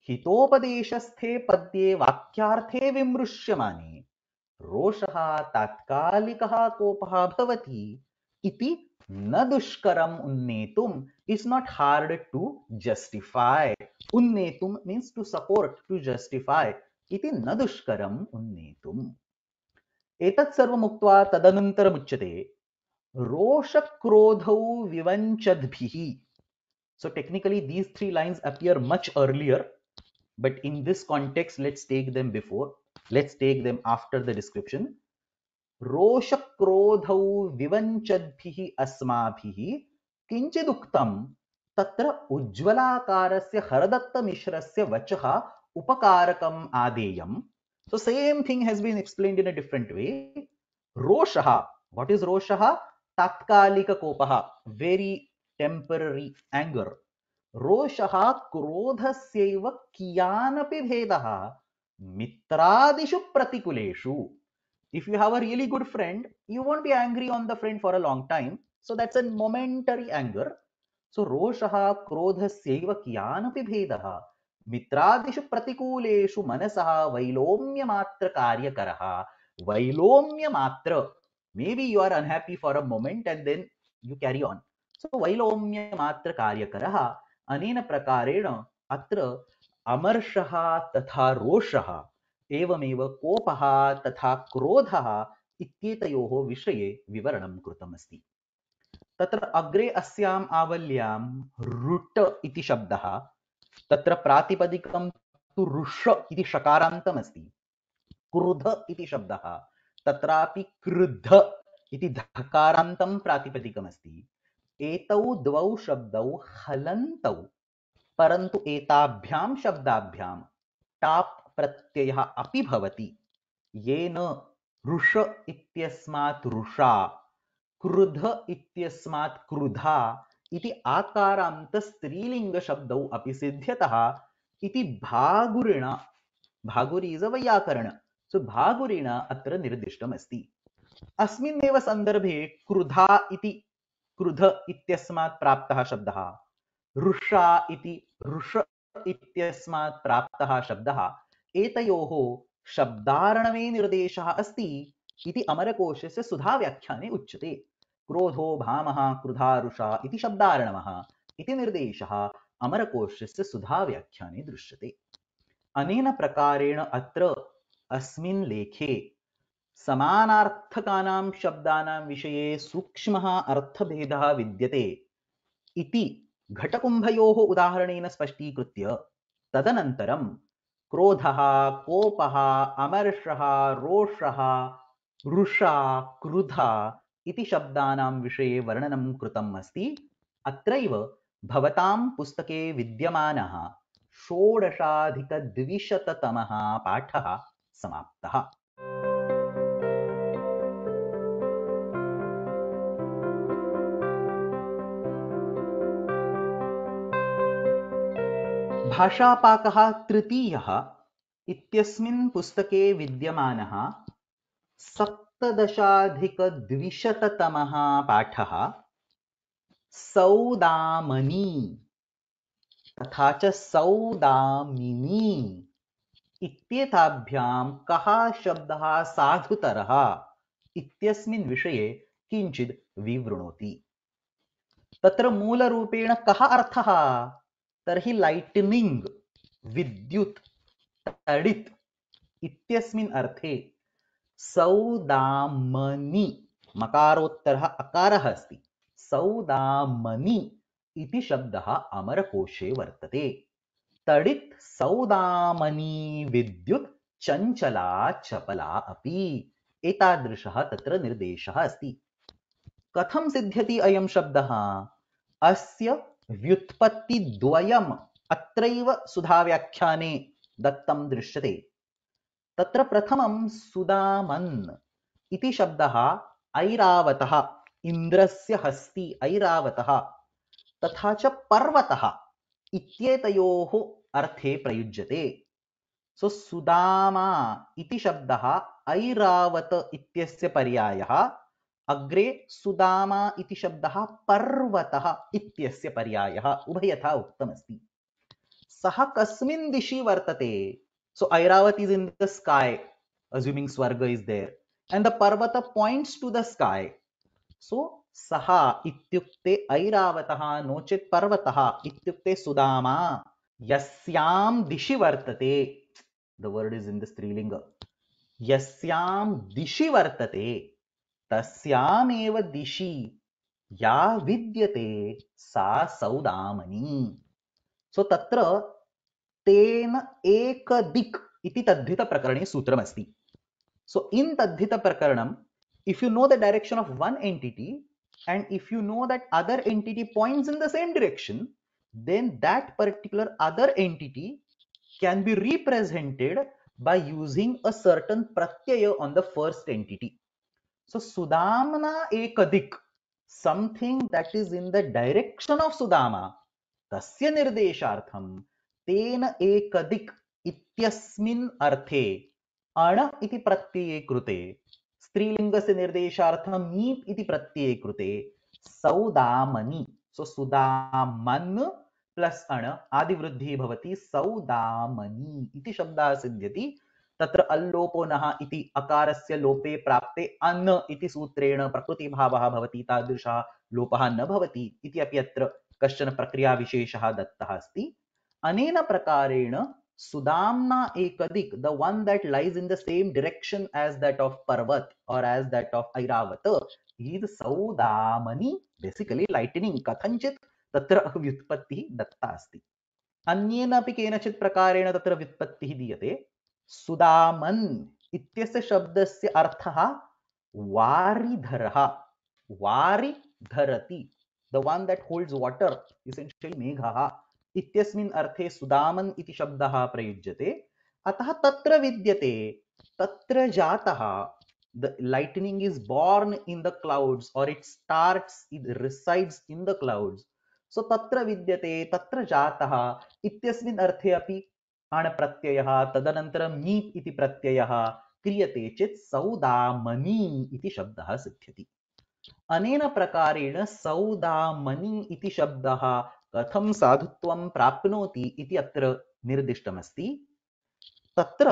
S1: हितोपदेशस्थे पद्ये वाक्यार्थे विमृश्यमाने रोषः तात्कालिकः कोपः भवति इति न दुष्करम उन्नेतुम नॉट हार्ड टू जस्टिफाई उन्नेतुम means to support to justify इति न दुष्करम् उन्नेतुम् एतत् सर्वम् उक्त्वा तदनन्तरम् उच्यते रोषक्रोधौ विवञ्चद्भिः so technically these three lines appear much earlier but in this context let's take them before let's take them after the description रोषक्रोधौ विवञ्चद्भिः अस्माभिः किञ्चिदुक्तम् तत्र उज्ज्वलाकारस्य हरदत्तमिश्रस्य वचः upakarakam adeyam. So same thing has been explained in a different way. Roshaha. What is Roshaha? Tatkalika kopaha. Very temporary anger. Roshaha krodhasyaiva kiyanapi bhedaha mitradishu pratikuleshu. If you have a really good friend, you won't be angry on the friend for a long time. So that's a momentary anger. So Roshaha krodhasyaiva kiyanapi bhedaha मित्रादिषु प्रतिकूलेषु मनसः वैलोम्य वैलोम्यमात्र कार्यकरः वैलोम्यमात्र maybe you are unhappy for a moment and then you carry on so वैलोम्यमात्र कार्यकरः अनेन प्रकारेण अत्र अमर्षः तथा रोषः एवमेव कोपः तथा क्रोधः इत्येतयोः विषये विवरणं कृतमस्ति तत्र अग्रे अस्याम् आवल्यां रुट् इति शब्दः तत्र प्रातिपदिकं तु रुष इति षकारान्तमस्ति क्रुध इति शब्दः तत्रापि क्रुद्ध इति धकारान्तं प्रातिपदिकमस्ति एतौ द्वौ शब्दौ हलन्तौ परन्तु एताभ्यां शब्दाभ्यां टाप् प्रत्ययः अपि भवति येन रुष इत्यस्मात् रुषा क्रुध इत्यस्मात् क्रुधा इति आकारांत स्त्रीलिंग शब्दौ अपि सिद्ध्यतः इति भागुरी वैयाकरण सो so, अत्र निर्दिष्टमस्ति अस्मिन्नेव सन्दर्भे क्रुधा इति क्रुध इत्यस्मात् प्राप्तः शब्दः रुषा इति रुष इत्यस्मात् प्राप्तः शब्दः एतयोः शब्दारणवे निर्देशः अस्ति इति अमरकोशस्य सुधाव्याख्याने उच्यते क्रोधो भाम क्रुधारुषा इति शब्दार्णवः इति निर्देशः अमरकोशस्य सुधाव्याख्याने दृश्यते अनेन प्रकारेण अत्र अस्मिन् लेखे समानार्थकानां शब्दानां विषये सूक्ष्मः अर्थभेदः विद्यते इति घटकुम्भयोः उदाहरणेन स्पष्टीकृत्य तदनन्तरं क्रोधः कोपः अमर्षः रोषः रुषा क्रुधा इति शब्दानां विषये वर्णनं कृतम् अस्ति अत्रैव भवतां पुस्तके विद्यमानः षोडशाधिकद्विशततमः पाठः समाप्तः भाषापाकः तृतीयः इत्यस्मिन् पुस्तके विद्यमानः सप्त दशाधिकद्विशततमः पाठः सौदामनी तथा च सौदामिनी इत्येताभ्यां कः शब्दः साधुतरः इत्यस्मिन् विषये किञ्चित् विवृणोति तत्र मूलरूपेण कः अर्थः तर्हि लैट्निङ्ग् विद्युत् तडित् इत्यस्मिन् अर्थे सौदामनि मकारोत्तरः अकारः अस्ति सौदामनि इति शब्दः अमरकोशे वर्तते तडित् सौदामनी विद्युत् चञ्चला चपला अपि एतादृशः तत्र निर्देशः अस्ति कथं सिद्ध्यति अयं शब्दः अस्य व्युत्पत्तिद्वयम् अत्रैव सुधाव्याख्याने दत्तं दृश्यते तत्र प्रथमं सुदामन् इति शब्दः ऐरावतः इन्द्रस्य हस्ति ऐरावतः तथा च पर्वतः इत्येतयोः अर्थे प्रयुज्यते सो सुदामा इति शब्दः ऐरावत इत्यस्य पर्यायः अग्रे सुदामा इति शब्दः पर्वतः इत्यस्य पर्यायः उभयथा उक्तमस्ति सः कस्मिन् दिशि वर्तते So Airavat is in the sky, assuming Swarga is there. And the Parvata points to the sky. So Saha ityukte Airavataha nochit Parvataha ityukte Sudama yasyam dishi vartate. The word is in the Strilinga. Yasyam dishi vartate. तस्याम एव दिशि vidyate sa सा सौदामनी so, tatra. तेन एक दिक् इति तद्धित प्रकरणे सूत्रमस्ति सो इन तद्धित प्रकरण if you know the direction of one entity and if you know that other entity points in the same direction then that particular other entity can be represented by using a certain प्रत्यय on the first entity so सुदाम्ना एकदिक् something that is in the direction of Sudama तस्य निर्देशार्थं तेन एकदिक इत्यस्मिन् अर्थे अण इति प्रत्यये कृते स्त्रीलिङ्गस्य निर्देशार्थं मीप् इति प्रत्यये कृते सौदामनि सो सुदामन् प्लस् अण आदिवृद्धिः भवति सौदामनि इति शब्दः सिद्ध्यति तत्र अल्लोपो नः इति अकारस्य लोपे प्राप्ते अन्न इति सूत्रेण प्रकृतिभावः भवति तादृशः लोपः न भवति इति अपि अत्र कश्चन प्रक्रियाविशेषः दत्तः अस्ति अनेन प्रकारेण सुदामना एकदिक the one that lies in the same direction as that of पर्वत और as that of Airavata is सौदामनी बेसिकली लाइटनिंग कथंचित तत्र व्युत्पत्ति दत्ता अस्ति अन्येन अपि केनचित् प्रकारेण तत्र व्युत्पत्तिः दीयते सुदामन इत्यस्य शब्दस्य अर्थः वारिधरः वारि the one that holds water essentially मेघः इत्यस्मिन् अर्थे सुदामन् इति शब्दः प्रयुज्यते अतः तत्र विद्यते तत्र जातः the lightning is born in the clouds और it starts it resides in the clouds so तत्र विद्यते तत्र जातः इत्यस्मिन् अर्थे अपि आण प्रत्ययः तदनन्तरं मीप इति प्रत्ययः क्रियते चेत् सौदामनि शब्द शब्दः अनेन प्रकारेण सौदामनि इति कथं साधुत्वं प्राप्नोति इति अत्र निर्दिष्टमस्ति तत्र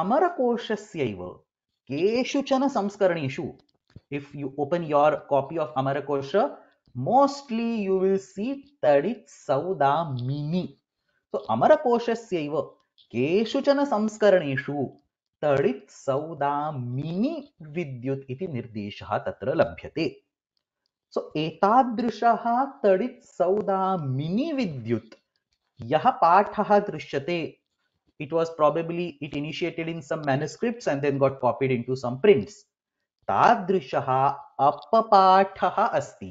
S1: अमरकोशस्यैव केषुचन संस्करणेषु if you open your copy of Amarakosha mostly you will see तडित् सौदा मिमि सो अमरकोशस्यैव केषुचन संस्करणेषु तडित् सौदा मिमि विद्युत् इति निर्देशः तत्र लभ्यते सो एतादृशः तडित सौदा मिनी विद्युत यः पाठः दृश्यते it was probably it initiated in some manuscripts and then got copied into some prints तादृशः अपपाठः अस्ति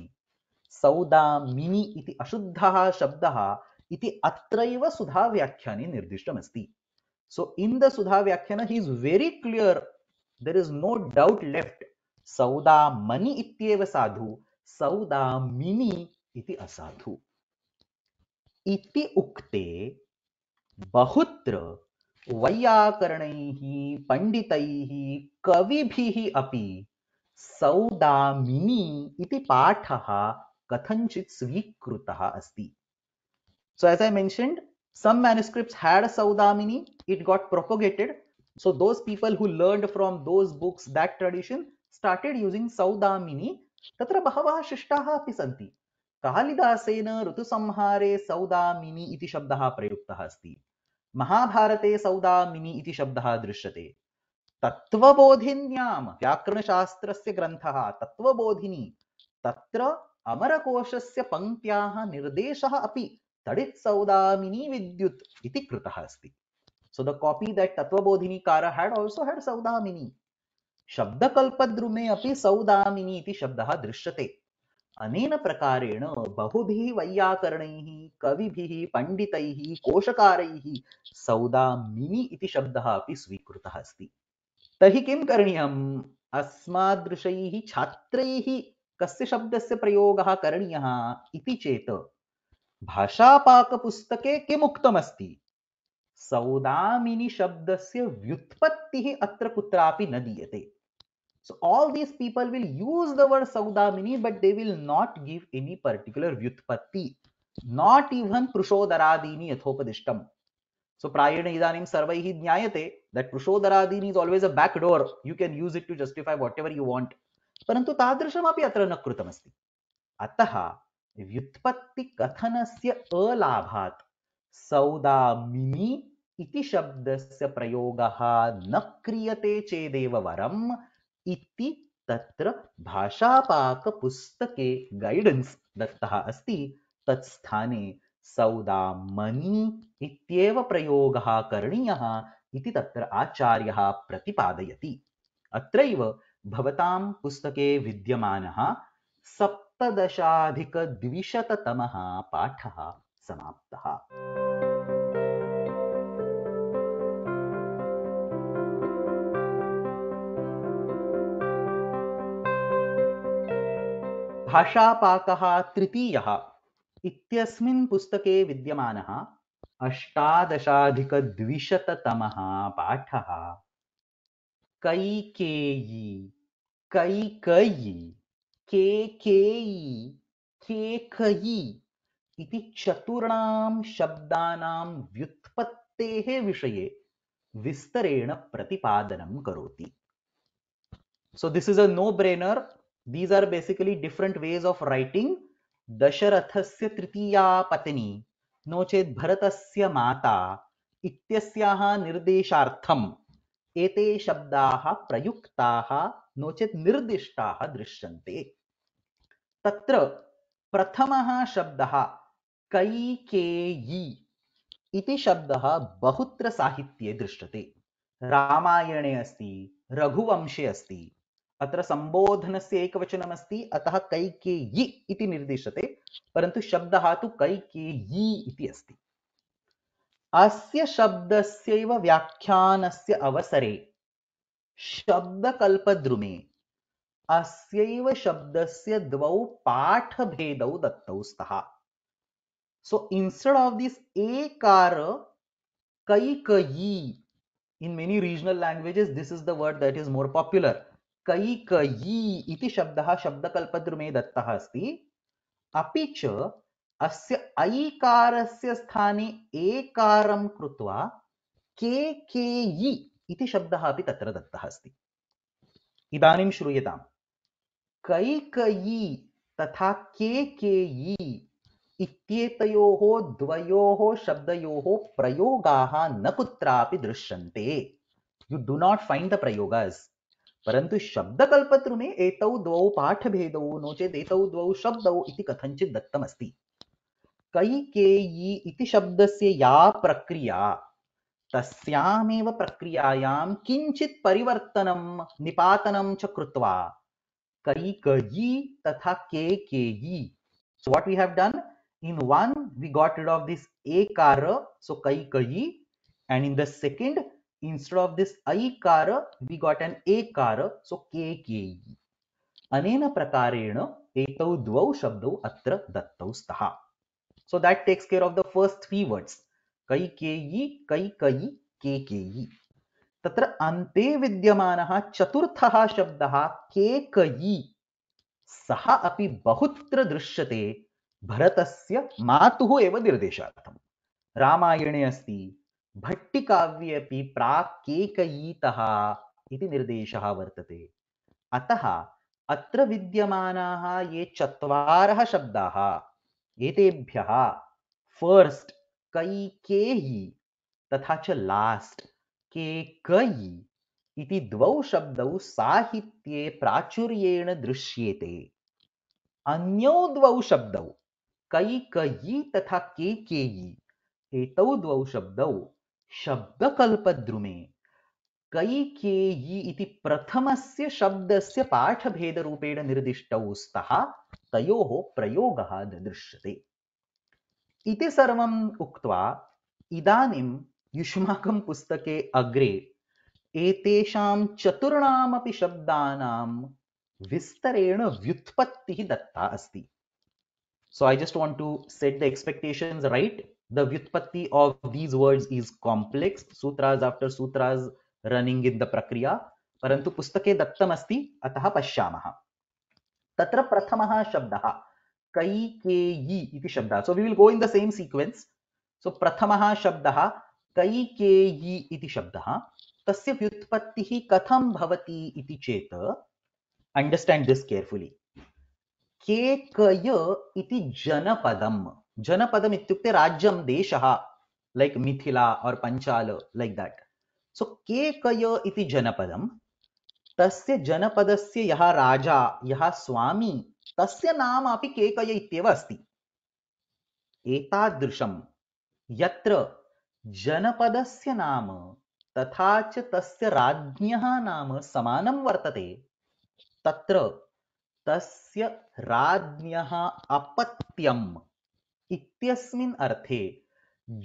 S1: सौदा मिनी इति अशुद्धः शब्दः इति अत्रैव सुधा सुधाव्याख्याने निर्दिष्टमस्ति सो इन द सुधा व्याख्यान he is very clear there is no doubt left सौदा मनी इत्येव साधु सौदामिनी इति असाधु इति उक्ते बहुत्र वैयाकरणैः पंडित कवि अपि सौदामिनी इति पाठः कथञ्चित् स्वीकृतः अस्ति so as I mentioned some manuscripts had a सौदामिनी it got propagated so those people who learned from those books that tradition started using सौदामिनी तत्र बहवः शिष्टाः अपि सन्ति कालिदासेन ऋतुसंहारे सौदामिनी इति शब्दः प्रयुक्तः अस्ति महाभारते सौदामिनी इति शब्दः दृश्यते तत्त्वबोधिन्यां व्याकरणशास्त्रस्य ग्रन्थः तत्त्वबोधिनी तत्र अमरकोशस्य पङ्क्त्याः निर्देशः अपि तडित् सौदामिनी विद्युत् इति कृतः अस्ति so the copy that Tattvabodhini कार आल्सो हैड सौदामिनी शब्दकल्पद्रुमे अपि सौदामिनी इति शब्दः दृश्यते अनेन प्रकारेण बहुभिः वैयाकरणैः कविभिः पण्डितैः कोशकारैः सौदामिनी इति शब्दः अपि स्वीकृतः अस्ति तर्हि किं करणीयम् अस्मादृशैः छात्रैः कस्य शब्दस्य प्रयोगः करणीयः इति चेत् भाषापाकपुस्तके किमुक्तमस्ति सौदामिनी शब्दस्य व्युत्पत्तिः अत्र कुत्रापि न दीयते So all these people will use the word Saudamini, but they will not give any particular Vyutpatti. Not even Prushodaradini Yathopadishtam. So Prayana Idanim Sarvaihi Jnayate, that Prushodaradini is always a back door. You can use it to justify whatever you want. परन्तु तादृशमपि अत्र न कृतमस्ति अतः व्युत्पत्तिकथनस्य अलाभात् सौदामिनी इति शब्दस्य प्रयोगः न क्रियते चेदेव वरम् इति तत्र भाषापाक पुस्तके गाइडेंस दत्ता अस्ति तत्स्थाने सौदा सौदामनी इत्येव प्रयोगः करणीयः इति तत्र आचार्यः प्रतिपादयति अत्रैव भवतां पुस्तके विद्यमानः सप्तदशाधिकद्विशततमः पाठः समाप्तः भाषापाकः तृतीयः इत्यस्मिन् पुस्तके विद्यमानः अष्टादशाधिकद्विशततमः पाठः कैकेयी कैकयी केकेयी केकयी इति चतुर्णां शब्दानां व्युत्पत्तेः विषये विस्तरेण प्रतिपादनं करोति so this is a no brainer these are basically different ways of writing दशरथस्य तृतीया पत्नी नो चेत् भरतस्य माता इत्यस्याः निर्देशार्थम् एते शब्दाः प्रयुक्ताः नो चेत् निर्दिष्टाः दृश्यन्ते तत्र प्रथमः शब्दः कैकेयी इति शब्दः बहुत्र साहित्ये दृश्यते रामायणे अस्ति रघुवंशे अस्ति अत्र एक वचनमस्ती अतः कैकेयि इति निर्दिशते परन्तु शब्दः कैकेयी इति अस्ति अस्य शब्दस्यैव व्याख्यानस्य अवसरे शब्दकल्पद्रुमे अस्यैव शब्दस्य द्वौ पाठभेदौ दत्तौ स्तः सो इन्स्टेड् आफ् दिस् एकार Kaikayi in many regional languages this is the word that is more popular Kaikayi शब्द इति शब्दः शब्दकल्पद्रुमे दत्तः अस्ति अपि च अस्य ऐकारस्य स्थाने एकारं कृत्वा के के इति शब्दः अपि तत्र दत्तः अस्ति इदानीं श्रूयताम् कैकयी तथा के के इत्येतयोः द्वयोः शब्दयोः प्रयोगाः न कुत्रापि दृश्यन्ते you do not find the प्रयोगास् परन्तु शब्दकल्पत्रुमे एतौ द्वौ पाठभेदौ नो चेत् एतौ द्वौ शब्दौ इति कथञ्चित् दत्तमस्ति कैकेयी इति शब्दस्य या प्रक्रिया तस्यामेव प्रक्रियायां किंचित परिवर्तनं निपातनं च कृत्वा कैकयी तथा Kekeyi so what we have done in one we got rid of this a car so kaikai and in the second Instead of this I car we got an A car so k k e Anena prakareṇa etau dvau shabdau atra dattau staha. So that takes care of the first three words. Kai k e kai kai, k k KKE. तत्र अन्ते विद्यमानः चतुर्थः शब्दः केकयी सः अपि बहुत्र दृश्यते भरतस्य मातुः एव निर्देशार्थं रामायणे अस्ति भट्टिकाव्ये अपि प्राक् इति निर्देशः वर्तते अतः अत्र विद्यमानाः ये चत्वारः शब्दाः एतेभ्यः फर्स्ट् कैकेयि तथा च लास्ट् के इति द्वौ शब्दौ साहित्ये प्राचुर्येण दृश्येते अन्यौ द्वौ शब्दौ कैकयि तथा के एतौ द्वौ शब्दौ शब्दकल्पद्रुमे कै के इति प्रथमस्य शब्दस्य पाठभेदरूपेण निर्दिष्टौ स्तः तयोः प्रयोगः ददृश्यते इति सर्वम् उक्त्वा इदानीं युष्माकं पुस्तके अग्रे एतेषां चतुर्णामपि शब्दानां विस्तरेण व्युत्पत्तिः दत्ता अस्ति so I just want to set the expectations right the vyutpatti of these words is complex. Sutras after sutras running in the prakriya. Parantu pustake dattamasti ataha pashyamaha. Tatra prathamaha shabdaha. Kai keyi iti shabda. So we will go in the same sequence. So prathamaha shabdaha. Kai keyi iti shabdaha. Tasya vyutpattihi katham bhavati iti cheta. Understand this carefully. Ke kaya iti jana padam. Janapadam ityukte देश like Mithila Mithila Panchala like like so So Kekaya iti Janapadam, तस्य जनपदस्य यः राजा यः स्वामी तस्य नाम अपि केकय इत्येव अस्ति एतादृशं यत्र जनपदस्य नाम तथा च तस्य राज्ञः नाम समानं वर्तते तत्र तस्य राज्ञः अपत्यम् इत्यस्मिन् अर्थे जनपद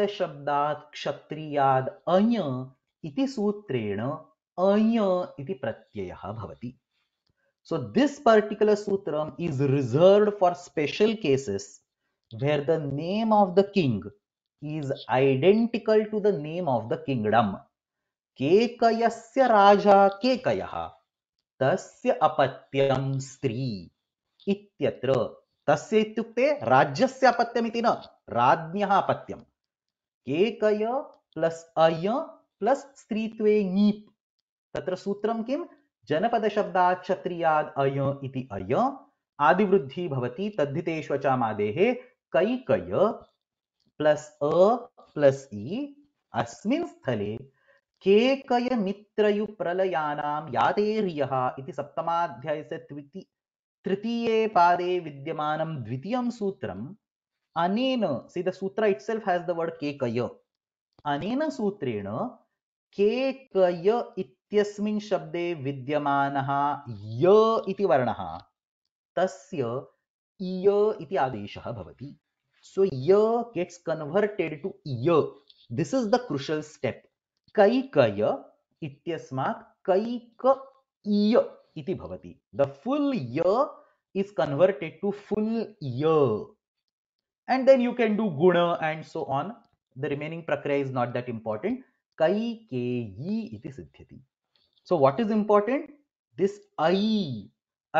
S1: जनपदशब्दात् क्षत्रियाद् अञ् इति सूत्रेण अञ् इति प्रत्ययः भवति सो दिस् पर्टिक्युलर् सूत्रम् is reserved for special cases where the name of the king is identical to the name of the kingdom केकयस्य राजा केकयः तस्य अपत्यं स्त्री इत्यत्र तस्य राज्य राज्यस्य न राज्य अपत्यम एक प्लस अय प्लस स्त्री ङीप् तत्र किम जनपद शब्द क्षत्रिया अय इति अय आदिवृद्धिः भवति तद्धितेष्वचामादेः कैकय प्लस अ प्लस इ अस्मिन् स्थले केकय मित्रयु प्रलयानां यातेर्यः इति सप्तमाध्यायस्य तृतीय तृतीये पादे विद्यमानं द्वितीयं सूत्रम् अनेन see the sutra itself has the word kekaya अनेन सूत्रेण केकय इत्यस्मिन् शब्दे विद्यमानः य इति वर्णः तस्य इय इति आदेशः भवति सो य गेट्स कन्वर्टेड टू य this is the crucial step Kaikaya इत्यस्मात् कैक इय इति भवति द फुल य इज कन्वर्टेड टू फुल य and then you can do गुण and so on the remaining प्रक्रिया इज नॉट दैट इंपॉर्टेंट कई के ई इति सिद्ध्यति so what is important this ई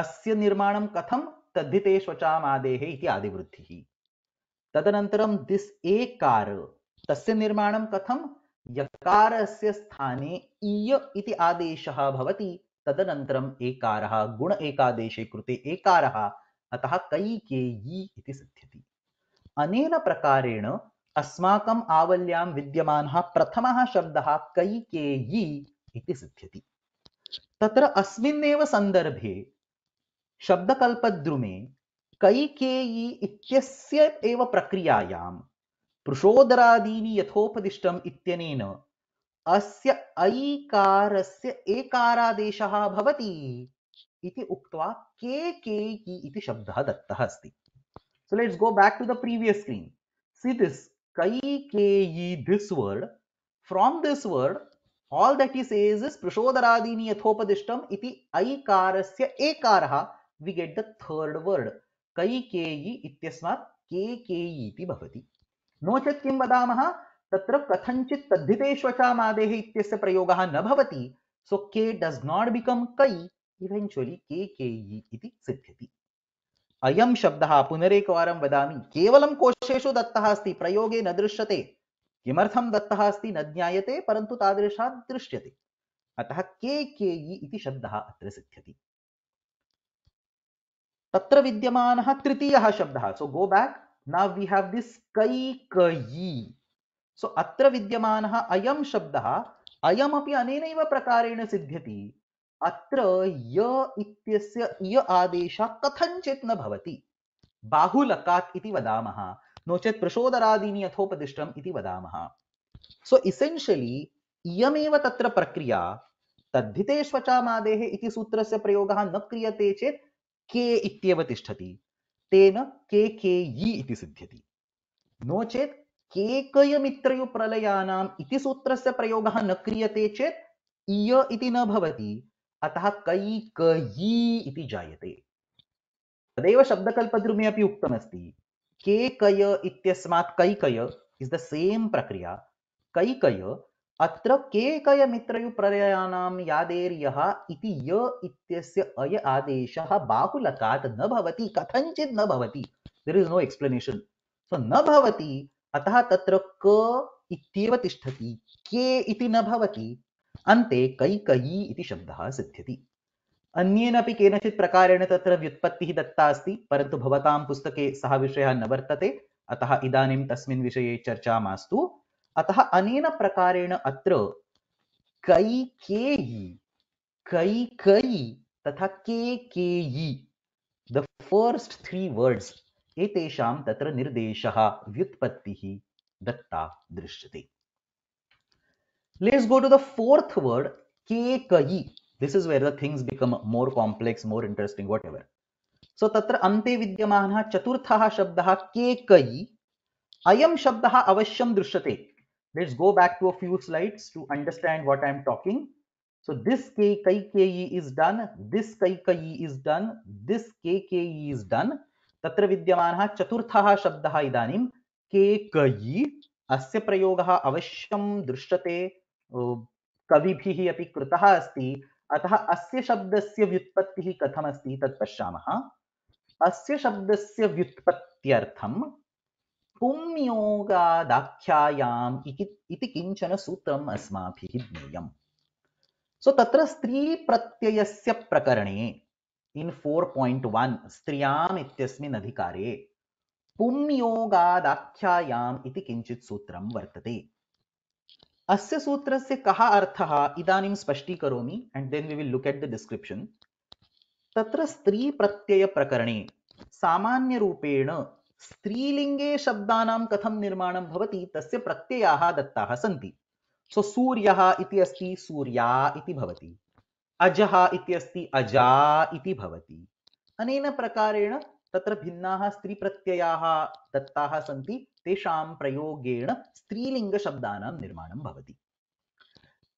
S1: अस्य निर्माणं कथं तद्धिते श्वचाम आदेहे इति आदिवृद्धिः तदनन्तरं दिस एकार तस्य निर्माणं कथं यकारस्य स्थाने इय इति आदेशः भवति तदनन्तरम् एकारः गुण एकादेशे कृते एकारः अतः कै के इति सिद्ध्यति अनेन प्रकारेण अस्माकम् आवल्यां विद्यमानः प्रथमः शब्दः कै के यी इति सिद्ध्यति तत्र अस्मिन्नेव सन्दर्भे शब्दकल्पद्रुमे कै इत्यस्य एव प्रक्रियायां पुरुषोदरादीनि यथोपदिष्टम् इत्यनेन अस्य ऐकारस्य एकारादेशः भवति इति उक्त्वा के के इति शब्दः दत्तः अस्ति so let's go back to the previous screen see this कै के ई this word from this word all that he says is प्रशोदरादीनि यथोपदिष्टम इति ऐकारस्य एकारः we get the third word कै के ई इत्यस्मात् के के ई इति भवति नो किं वदामः तत्र कथञ्चित् तद्धितेष्वचामादेः इत्यस्य प्रयोगः न भवति सो के डस् नाट् बिकम् कै इवेञ्चुवलि के के इति सिद्ध्यति अयं शब्दः पुनरेकवारं वदामि केवलं कोशेषु दत्तः अस्ति प्रयोगे न दृश्यते किमर्थं दत्तः अस्ति न ज्ञायते परन्तु तादृशात् दृश्यते अतः के के e इति शब्दः अत्र सिद्ध्यति तत्र विद्यमानः तृतीयः शब्दः so go back now we have this कै कयी सो अत्र विद्यमानः अयं शब्दः अयमपि अनेनैव प्रकारेण सिद्ध्यति अत्र य इत्यस्य य आदेशः कथञ्चित् न भवति बाहुलकात् इति वदामः नो चेत् प्रशोदरादीनि यथोपदिष्टम् इति वदामः सो इसेन्शियलि इयमेव तत्र प्रक्रिया तद्धितेष्वचामादेः इति सूत्रस्य प्रयोगः न क्रियते चेत् के इत्येव तिष्ठति तेन के के यि इति सिद्ध्यति नो चेत् केकयमित्रयु केकयमित्रयुप्रलयानाम् इति सूत्रस्य प्रयोगः न क्रियते चेत् इय इति न भवति अतः कैकयी इति जायते तदेव शब्दकल्पद्रुमे अपि उक्तमस्ति केकय इत्यस्मात् कैकय इस् द सेम् प्रक्रिया कैकय अत्र प्रलयानां यादेर्यः इति य इत्यस्य अय आदेशः बाहुलकात् न भवति कथञ्चित् न भवति there is no explanation so न भवति अतः तत्र क इत्येव तिष्ठति के इति न भवति अन्ते कैकयी इति शब्दः सिद्ध्यति अन्येनापि केनचित् प्रकारेण तत्र व्युत्पत्तिः दत्ता अस्ति परन्तु भवतां पुस्तके सः विषयः न वर्तते अतः इदानीं तस्मिन् विषये चर्चा मास्तु अतः अनेन प्रकारेण अत्र कैकेयी कैकयी तथा Kekeyi the first three words एतेषां तत्र निर्देशः व्युत्पत्तिः दत्ता दृश्यते let's go to the fourth word Kekayi this is where the things become more complex more interesting whatever so तत्र अन्ते विद्यमानः चतुर्थः शब्दः केकयि अयं शब्दः अवश्यं दृश्यते let's go back to a few slides to understand what I am talking So this KKE is done, this KKE is done this KKE is done तत्र विद्यमानः चतुर्थः शब्दः इदानीं के कयि अस्य प्रयोगः अवश्यं दृश्यते कविभिः अपि कृतः अस्ति अतः अस्य शब्दस्य व्युत्पत्तिः कथमस्ति तत् पश्यामः अस्य शब्दस्य व्युत्पत्त्यर्थं पुंयोगादाख्यायाम् इति किञ्चन सूत्रम् अस्माभिः ज्ञेयम् सो तत्र स्त्रीप्रत्ययस्य प्रकरणे इन in 4.1 स्त्रियाम इत्यस्मिन् अधिकारे पुंयोगादाख्यायाम् इति किञ्चित् सूत्रं वर्तते अस्य सूत्रस्य कः अर्थः इदानीं स्पष्टीकरोमि and then we will look at the description तत्र स्त्री प्रत्यय स्त्रीप्रत्ययप्रकरणे सामान्यरूपेण स्त्रीलिंगे शब्दानां कथं निर्माणं भवति तस्य प्रत्ययाः दत्ताः सन्ति सो सूर्यः इति अस्ति सूर्या इति भवति अजः इति अजा इति भवति अनेन प्रकारेण तत्र भिन्नाः स्त्रीप्रत्ययाः दत्ताः सन्ति तेषां प्रयोगेण स्त्रीलिङ्गशब्दानां निर्माणं भवति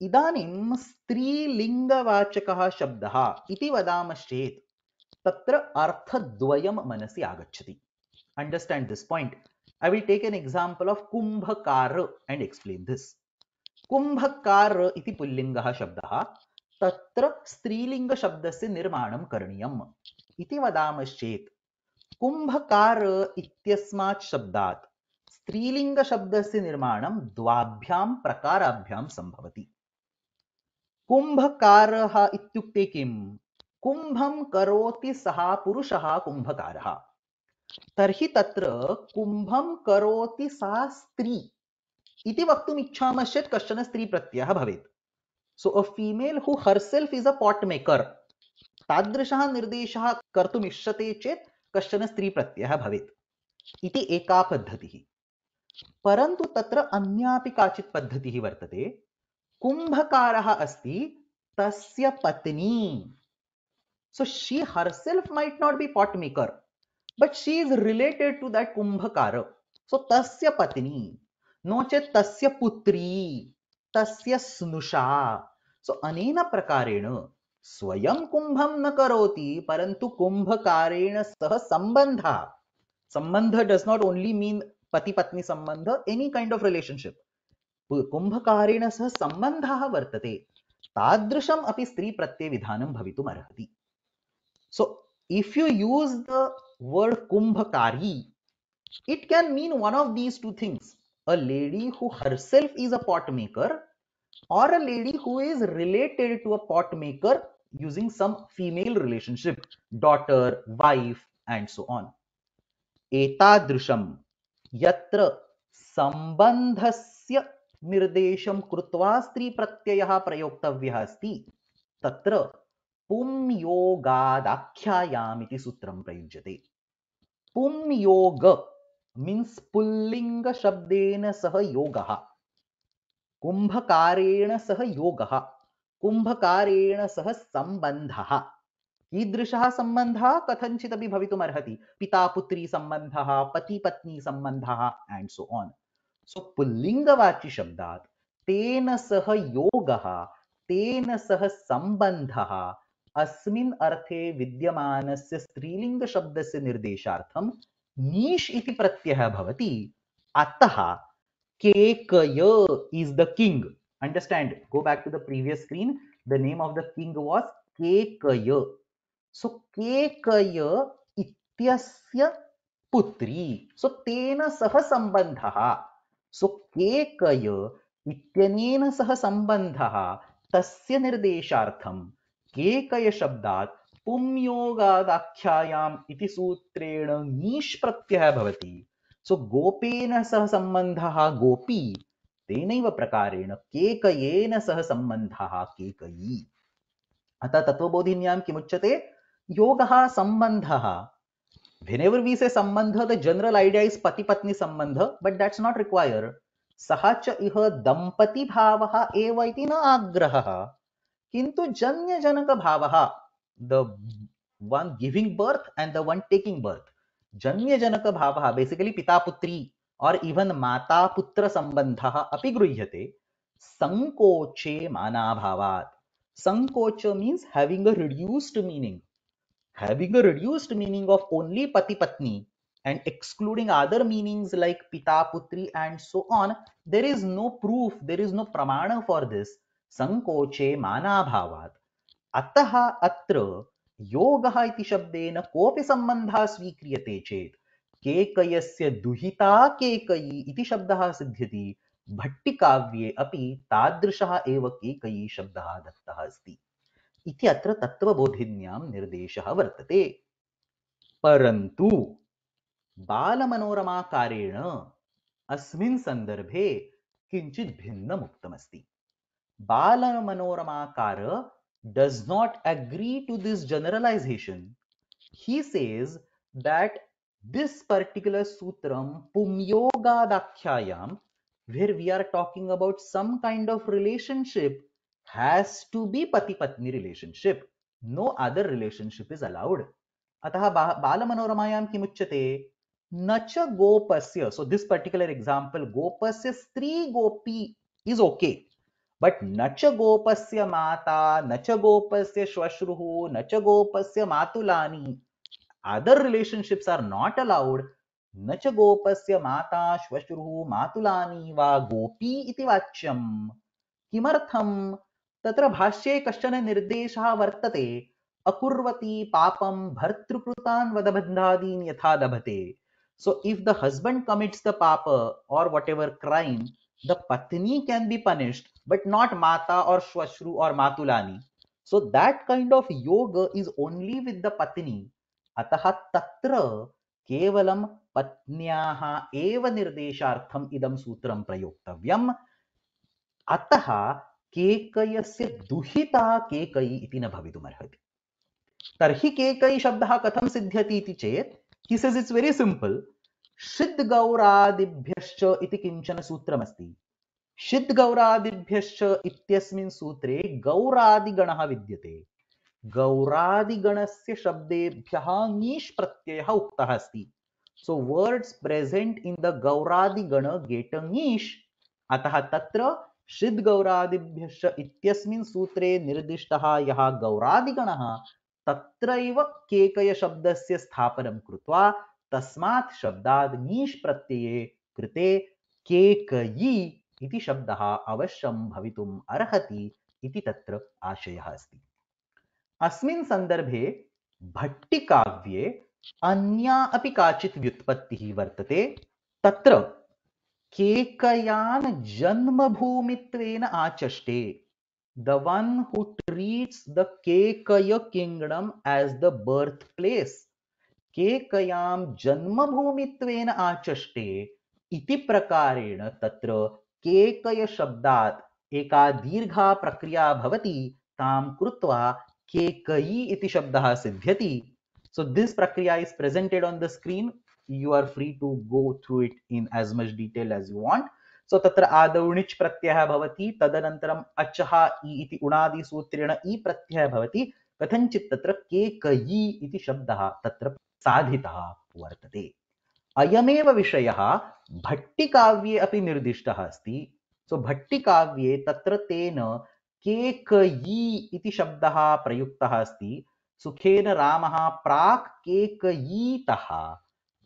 S1: इदानीं स्त्रीलिङ्गवाचकः शब्दः इति वदामश्चेत् तत्र अर्थद्वयं मनसि आगच्छति understand this point I will take an example of कुम्भकार एण्ड् एक्स्प्लेन् दिस् कुम्भकार इति पुल्लिङ्गः शब्दः तत्र स्त्रीलिङ्गशब्दस्य निर्माणं करणीयम् इति वदामश्चेत् कुम्भकार इत्यस्मात् शब्दात् स्त्रीलिङ्गशब्दस्य निर्माणं द्वाभ्यां प्रकाराभ्यां सम्भवति कुम्भकारः इत्युक्ते किम् कुम्भं करोति सः पुरुषः कुम्भकारः तर्हि तत्र कुम्भं करोति सा स्त्री इति वक्तुम् इच्छामश्चेत् कश्चन स्त्रीप्रत्ययः भवेत् so a female who herself is a pot maker तादृशः निर्देशः कर्तुम् इष्यते चेत् कश्चन प्रत्यय भवेत् इति एका पद्धतिः परन्तु तत्र अन्यापि काचित् पद्धतिः वर्तते कुम्भकारः अस्ति तस्य पत्नी so she herself might not be pot maker but she is related to that कुंभकार सो तस्य पत्नी नो तस्य पुत्री तस्य स्नुषा सो अनेन प्रकारेण स्वयं कुंभम न करोति परंतु कुंभकारेण सह संबंध संबंध डज नॉट ओनली मीन पति पत्नी संबंध एनी काइंड ऑफ रिलेशनशिप कुंभकारेण सह संबंध वर्तते तादृशम अपि स्त्री प्रत्यय विधानम भवितुम अर्हति so if you use the word कुंभकारी it can mean one of these two things a lady who herself is a pot maker or a lady who is related to a pot maker using some female relationship daughter wife and so on yatra sambandhasya nirdesham krutva stri कृत्वा स्त्री asti tatra pum yoga dakhyayam iti sutram प्रयुज्यते pum yoga means पुल्लिंग शब्देन सह योग कुंभकारेण सह योग कुंभकारेण सह संबंध कीदृश संबंध कथंचित भी अर्हति पिता पुत्री संबंध पति पत्नी संबंध एंड सो ऑन सो पुल्लिंगवाची शब्दात तेन सह योग तेन सह संबंध अस्मिन् अर्थे विद्यमानस्य स्त्रीलिंग शब्दस्य निर्देशार्थम नीश इति प्रत्यय भवति अतः Kekaya is the king understand go back to the previous screen the name of the king was Kekaya so Kekaya इत्यस्य पुत्री सो तेन सह संबंधः सो केकय इत्यनेन सह संबंधः तस्य निर्देशार्थं केकय शब्दात् पुंयोगादाख्यायाम् इति सूत्रेण भवति सो गोपेन सह सम्बन्धः गोपी तेनैव प्रकारेण केकयेन सह सम्बन्धः केकयी अतः तत्वबोधिन्यां किमुच्यते योगः सम्बन्धः whenever वी से संबंध द जनरल आइडिया इज पति पत्नी संबंध बट दैट्स नॉट रिक्वायर सह च इह दम्पतिभावः एव इति न आग्रहः जनक जन्यजनकभावः the one giving birth and the one taking birth. Janya Janaka Bhavaha, basically Pita Putri or even Mata Putra Sambandha apigruhyate, Sankoche Manabhavat. Sankocha means having a reduced meaning. Having a reduced meaning of only Pati Patni and excluding other meanings like Pita Putri and so on, there is no proof, there is no pramana for this. Sankoche Manabhavat. अतः अत्र योगः इति शब्देन कोऽपि सम्बन्धः स्वीक्रियते चेत् केकयस्य दुहिता केकयी इति शब्दः सिद्ध्यति भट्टिकाव्ये अपि तादृशः एव केकयी शब्दः दत्तः अस्ति इति अत्र तत्त्वबोधिन्यां निर्देशः वर्तते परन्तु बालमनोरमाकारेण अस्मिन् सन्दर्भे किञ्चित् भिन्नमुक्तमस्ति बालमनोरमाकार does not agree to this generalization. He says that this particular sutram, Pumyoga Dakhyayam, where we are talking about some kind of relationship, has to be pati-patni relationship. No other relationship is allowed. अतः बालमनोरमायां किमुच्यते न च गोपस्य so this particular example गोपस्य स्त्री गोपी is okay but न च गोपस्य माता न च गोपस्य श्वश्रुः न च गोपस्य मातुलानि other relationships are not allowed न च गोपस्य माता श्वश्रुः मातुलानि वा गोपी इति वाच्यम् किमर्थम् तत्र भाष्ये कश्चन निर्देशः वर्तते अकुर्वती पापं भर्तृकृतान् वदबन्धादीन् यथा लभते So if the husband commits the papa or whatever crime the पत्नी can be punished but not Mata or Shwashru or Matulani. So that kind of yoga is only with the Patini. Ataha tatra केवलं पत्न्याः एव निर्देशार्थम् इदं सूत्रं प्रयोक्तव्यम् अतः केकयस्य दुहिता केकई इति न भवितुमर्हति तर्हि केकयी शब्दः कथं सिद्ध्यति इति चेत् he says it's very simple षिद् गौरादिभ्यश्च इति किञ्चन सूत्रमस्ति ಷಿದ್ ಗೌರಾದಿಭ್ಯಶ್ಚ ಇತ್ಯಸ್ಮಿನ್ ಸೂತ್ರೇ ಗೌರಾದಿಗಣ ವಿದ್ಯತೆ ಗೌರಾದಿಗಣಸ್ಯ ಶಬ್ದೇಭ್ಯ ನೀಶ್ ಪ್ರತ್ಯಯ ಉಕ್ತ ಅಸ್ತಿ so words present in the ಗೌರಾದಿಗಣ ಗೇಟ ನೀಶ್ ಅತಃ ತತ್ರ ಷಿದ್ ಗೌರಾದಿಭ್ಯಶ್ಚ ಇತ್ಯಸ್ಮಿನ್ ಸೂತ್ರೇ ನಿರ್ದಿಷ್ಟ ಯಹ ಗೌರಾದಿಗಣ ತತ್ರೈವ ಕೇಕಯ ಶಬ್ದಸ್ಯ ಸ್ಥಾಪನಂ ಕೃತ್ವ ತಸ್ಮಾತ್ ಶಬ್ದಾದ್ ನೀಶ್ ಪ್ರತ್ಯಯೇ ಕೃತೆ ಕೇಕಯಿ इति शब्दः अवश्यं भवितुम् अर्हति इति तत्र आशयः अस्ति अस्मिन् सन्दर्भे भट्टिकाव्ये अन्या अपि काचित् व्युत्पत्तिः वर्तते तत्र केकयान् जन्मभूमित्वेन आचष्टे the the one who treats the Kekaya kingdom as the birthplace. केकयां जन्मभूमित्वेन आचष्टे इति प्रकारेण तत्र केकय केकयशब्दात् एका दीर्घा प्रक्रिया भवति ताम कृत्वा केकई इति शब्दः सिद्ध्यति सो दिस प्रक्रिया is presented on the screen you are free to go through it in as much detail as you want so तत्र आदौ णिच् प्रत्ययः भवति तदनन्तरम् अचः ई इति सूत्रेण ई प्रत्ययः भवति कथञ्चित् तत्र केकई इति शब्दः तत्र साधितः वर्तते अयमेव विषयः भट्टिकाव्ये अपि निर्दिष्टः अस्ति सो भट्टिकाव्ये तत्र तेन केकयी इति शब्दः प्रयुक्तः अस्ति सुखेन रामः प्राक् केकयीतः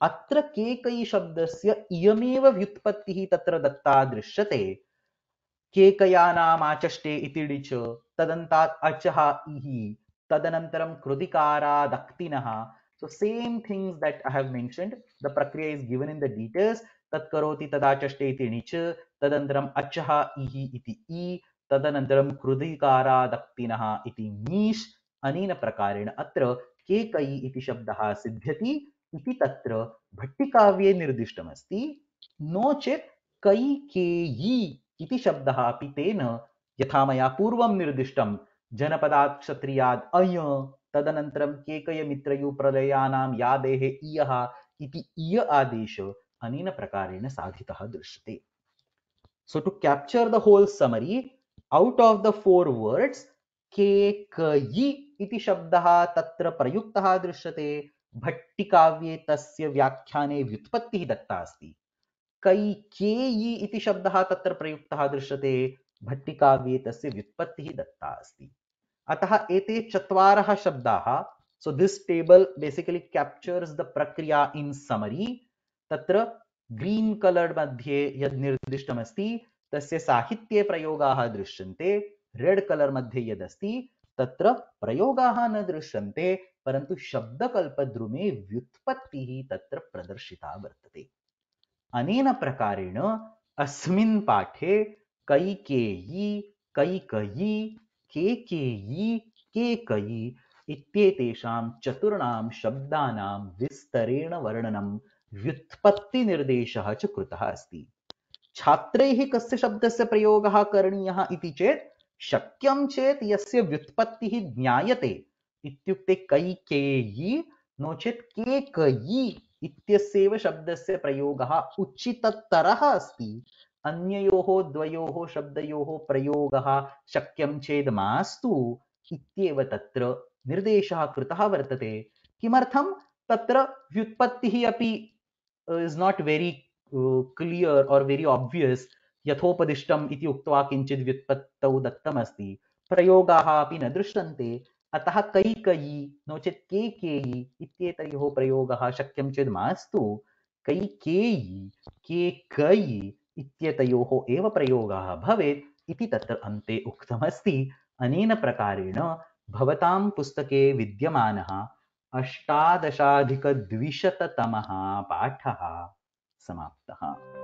S1: अत्र केकयी शब्दस्य इयमेव व्युत्पत्तिः तत्र दत्ता दृश्यते केकयानामाचष्टे इति णिच तदन्तात् अचः इहि तदनन्तरं कृतिकारादक्तिनः So same things that I have mentioned, the prakriya is given in the details. Tat karoti tadachashte iti nicha, tadantaram achaha ihi iti i, tadanantaram krudikara daktinaha iti nish, अनेन प्रकारेण अत्र के कई इति शब्दः सिद्ध्यति इति तत्र भट्टिकाव्ये निर्दिष्टमस्ति नो चेत् कै के यी इति शब्दः अपि तेन यथा मया पूर्वं निर्दिष्टं जनपदात् क्षत्रियाद् अय तदनन्तरं केकयमित्रयो प्रलयानां यादेः इयः इति इय आदेश अनेन प्रकारेण साधितः दृश्यते so to capture the whole summary out of the four words Kekayi इति शब्दः तत्र प्रयुक्तः दृश्यते भट्टिकाव्ये तस्य व्याख्याने व्युत्पत्तिः दत्ता अस्ति कै के इति शब्दः तत्र प्रयुक्तः दृश्यते भट्टिकाव्ये तस्य व्युत्पत्तिः दत्ता अस्ति अतः एते चत्वारः शब्दाः so this table basically captures the प्रक्रिया इन समरी तत्र ग्रीन कलर् मध्ये यद निर्दिष्टमस्ति तस्य साहित्ये प्रयोगाः दृश्यन्ते रेड कलर मध्ये यदस्ति तत्र प्रयोगाः न दृश्यन्ते परन्तु शब्दकल्पद्रुमे व्युत्पत्तिः तत्र प्रदर्शिता वर्तते अनेन प्रकारेण अस्मिन् पाठे कैकेयी कैकयी के केयी के कयी इत्येतेषां चतुर्णां शब्दानां विस्तरेण वर्णनं व्युत्पत्तिनिर्देशः च कृतः अस्ति छात्रैः कस्य शब्दस्य प्रयोगः करणीयः इति चेत् शक्यं चेत् यस्य व्युत्पत्तिः ज्ञायते इत्युक्ते कै केयि नो चेत् के कयि इत्यस्यैव शब्दस्य प्रयोगः उचिततरः अस्ति अन्ययोः द्वयोः शब्दयोः प्रयोगः शक्यं चेद् मास्तु इत्येव तत्र निर्देशः कृतः वर्तते किमर्थं तत्र व्युत्पत्तिः अपि इस् नाट् वेरि क्लियर् और् वेरि आब्वियस् यथोपदिष्टम् इति उक्त्वा किञ्चित् व्युत्पत्तौ दत्तमस्ति प्रयोगाः अपि न दृश्यन्ते अतः कैकयी नो चेत् केकेयी इत्येतयोः प्रयोगः शक्यं चेत् मास्तु कैकेयी केकयी इत्यतयोः एव प्रयोगः भवेत् इति तत्र अन्ते उक्तमस्ति अनेन प्रकारेण भवतां पुस्तके विद्यमानः अष्टादशाधिकद्विशततमः पाठः समाप्तः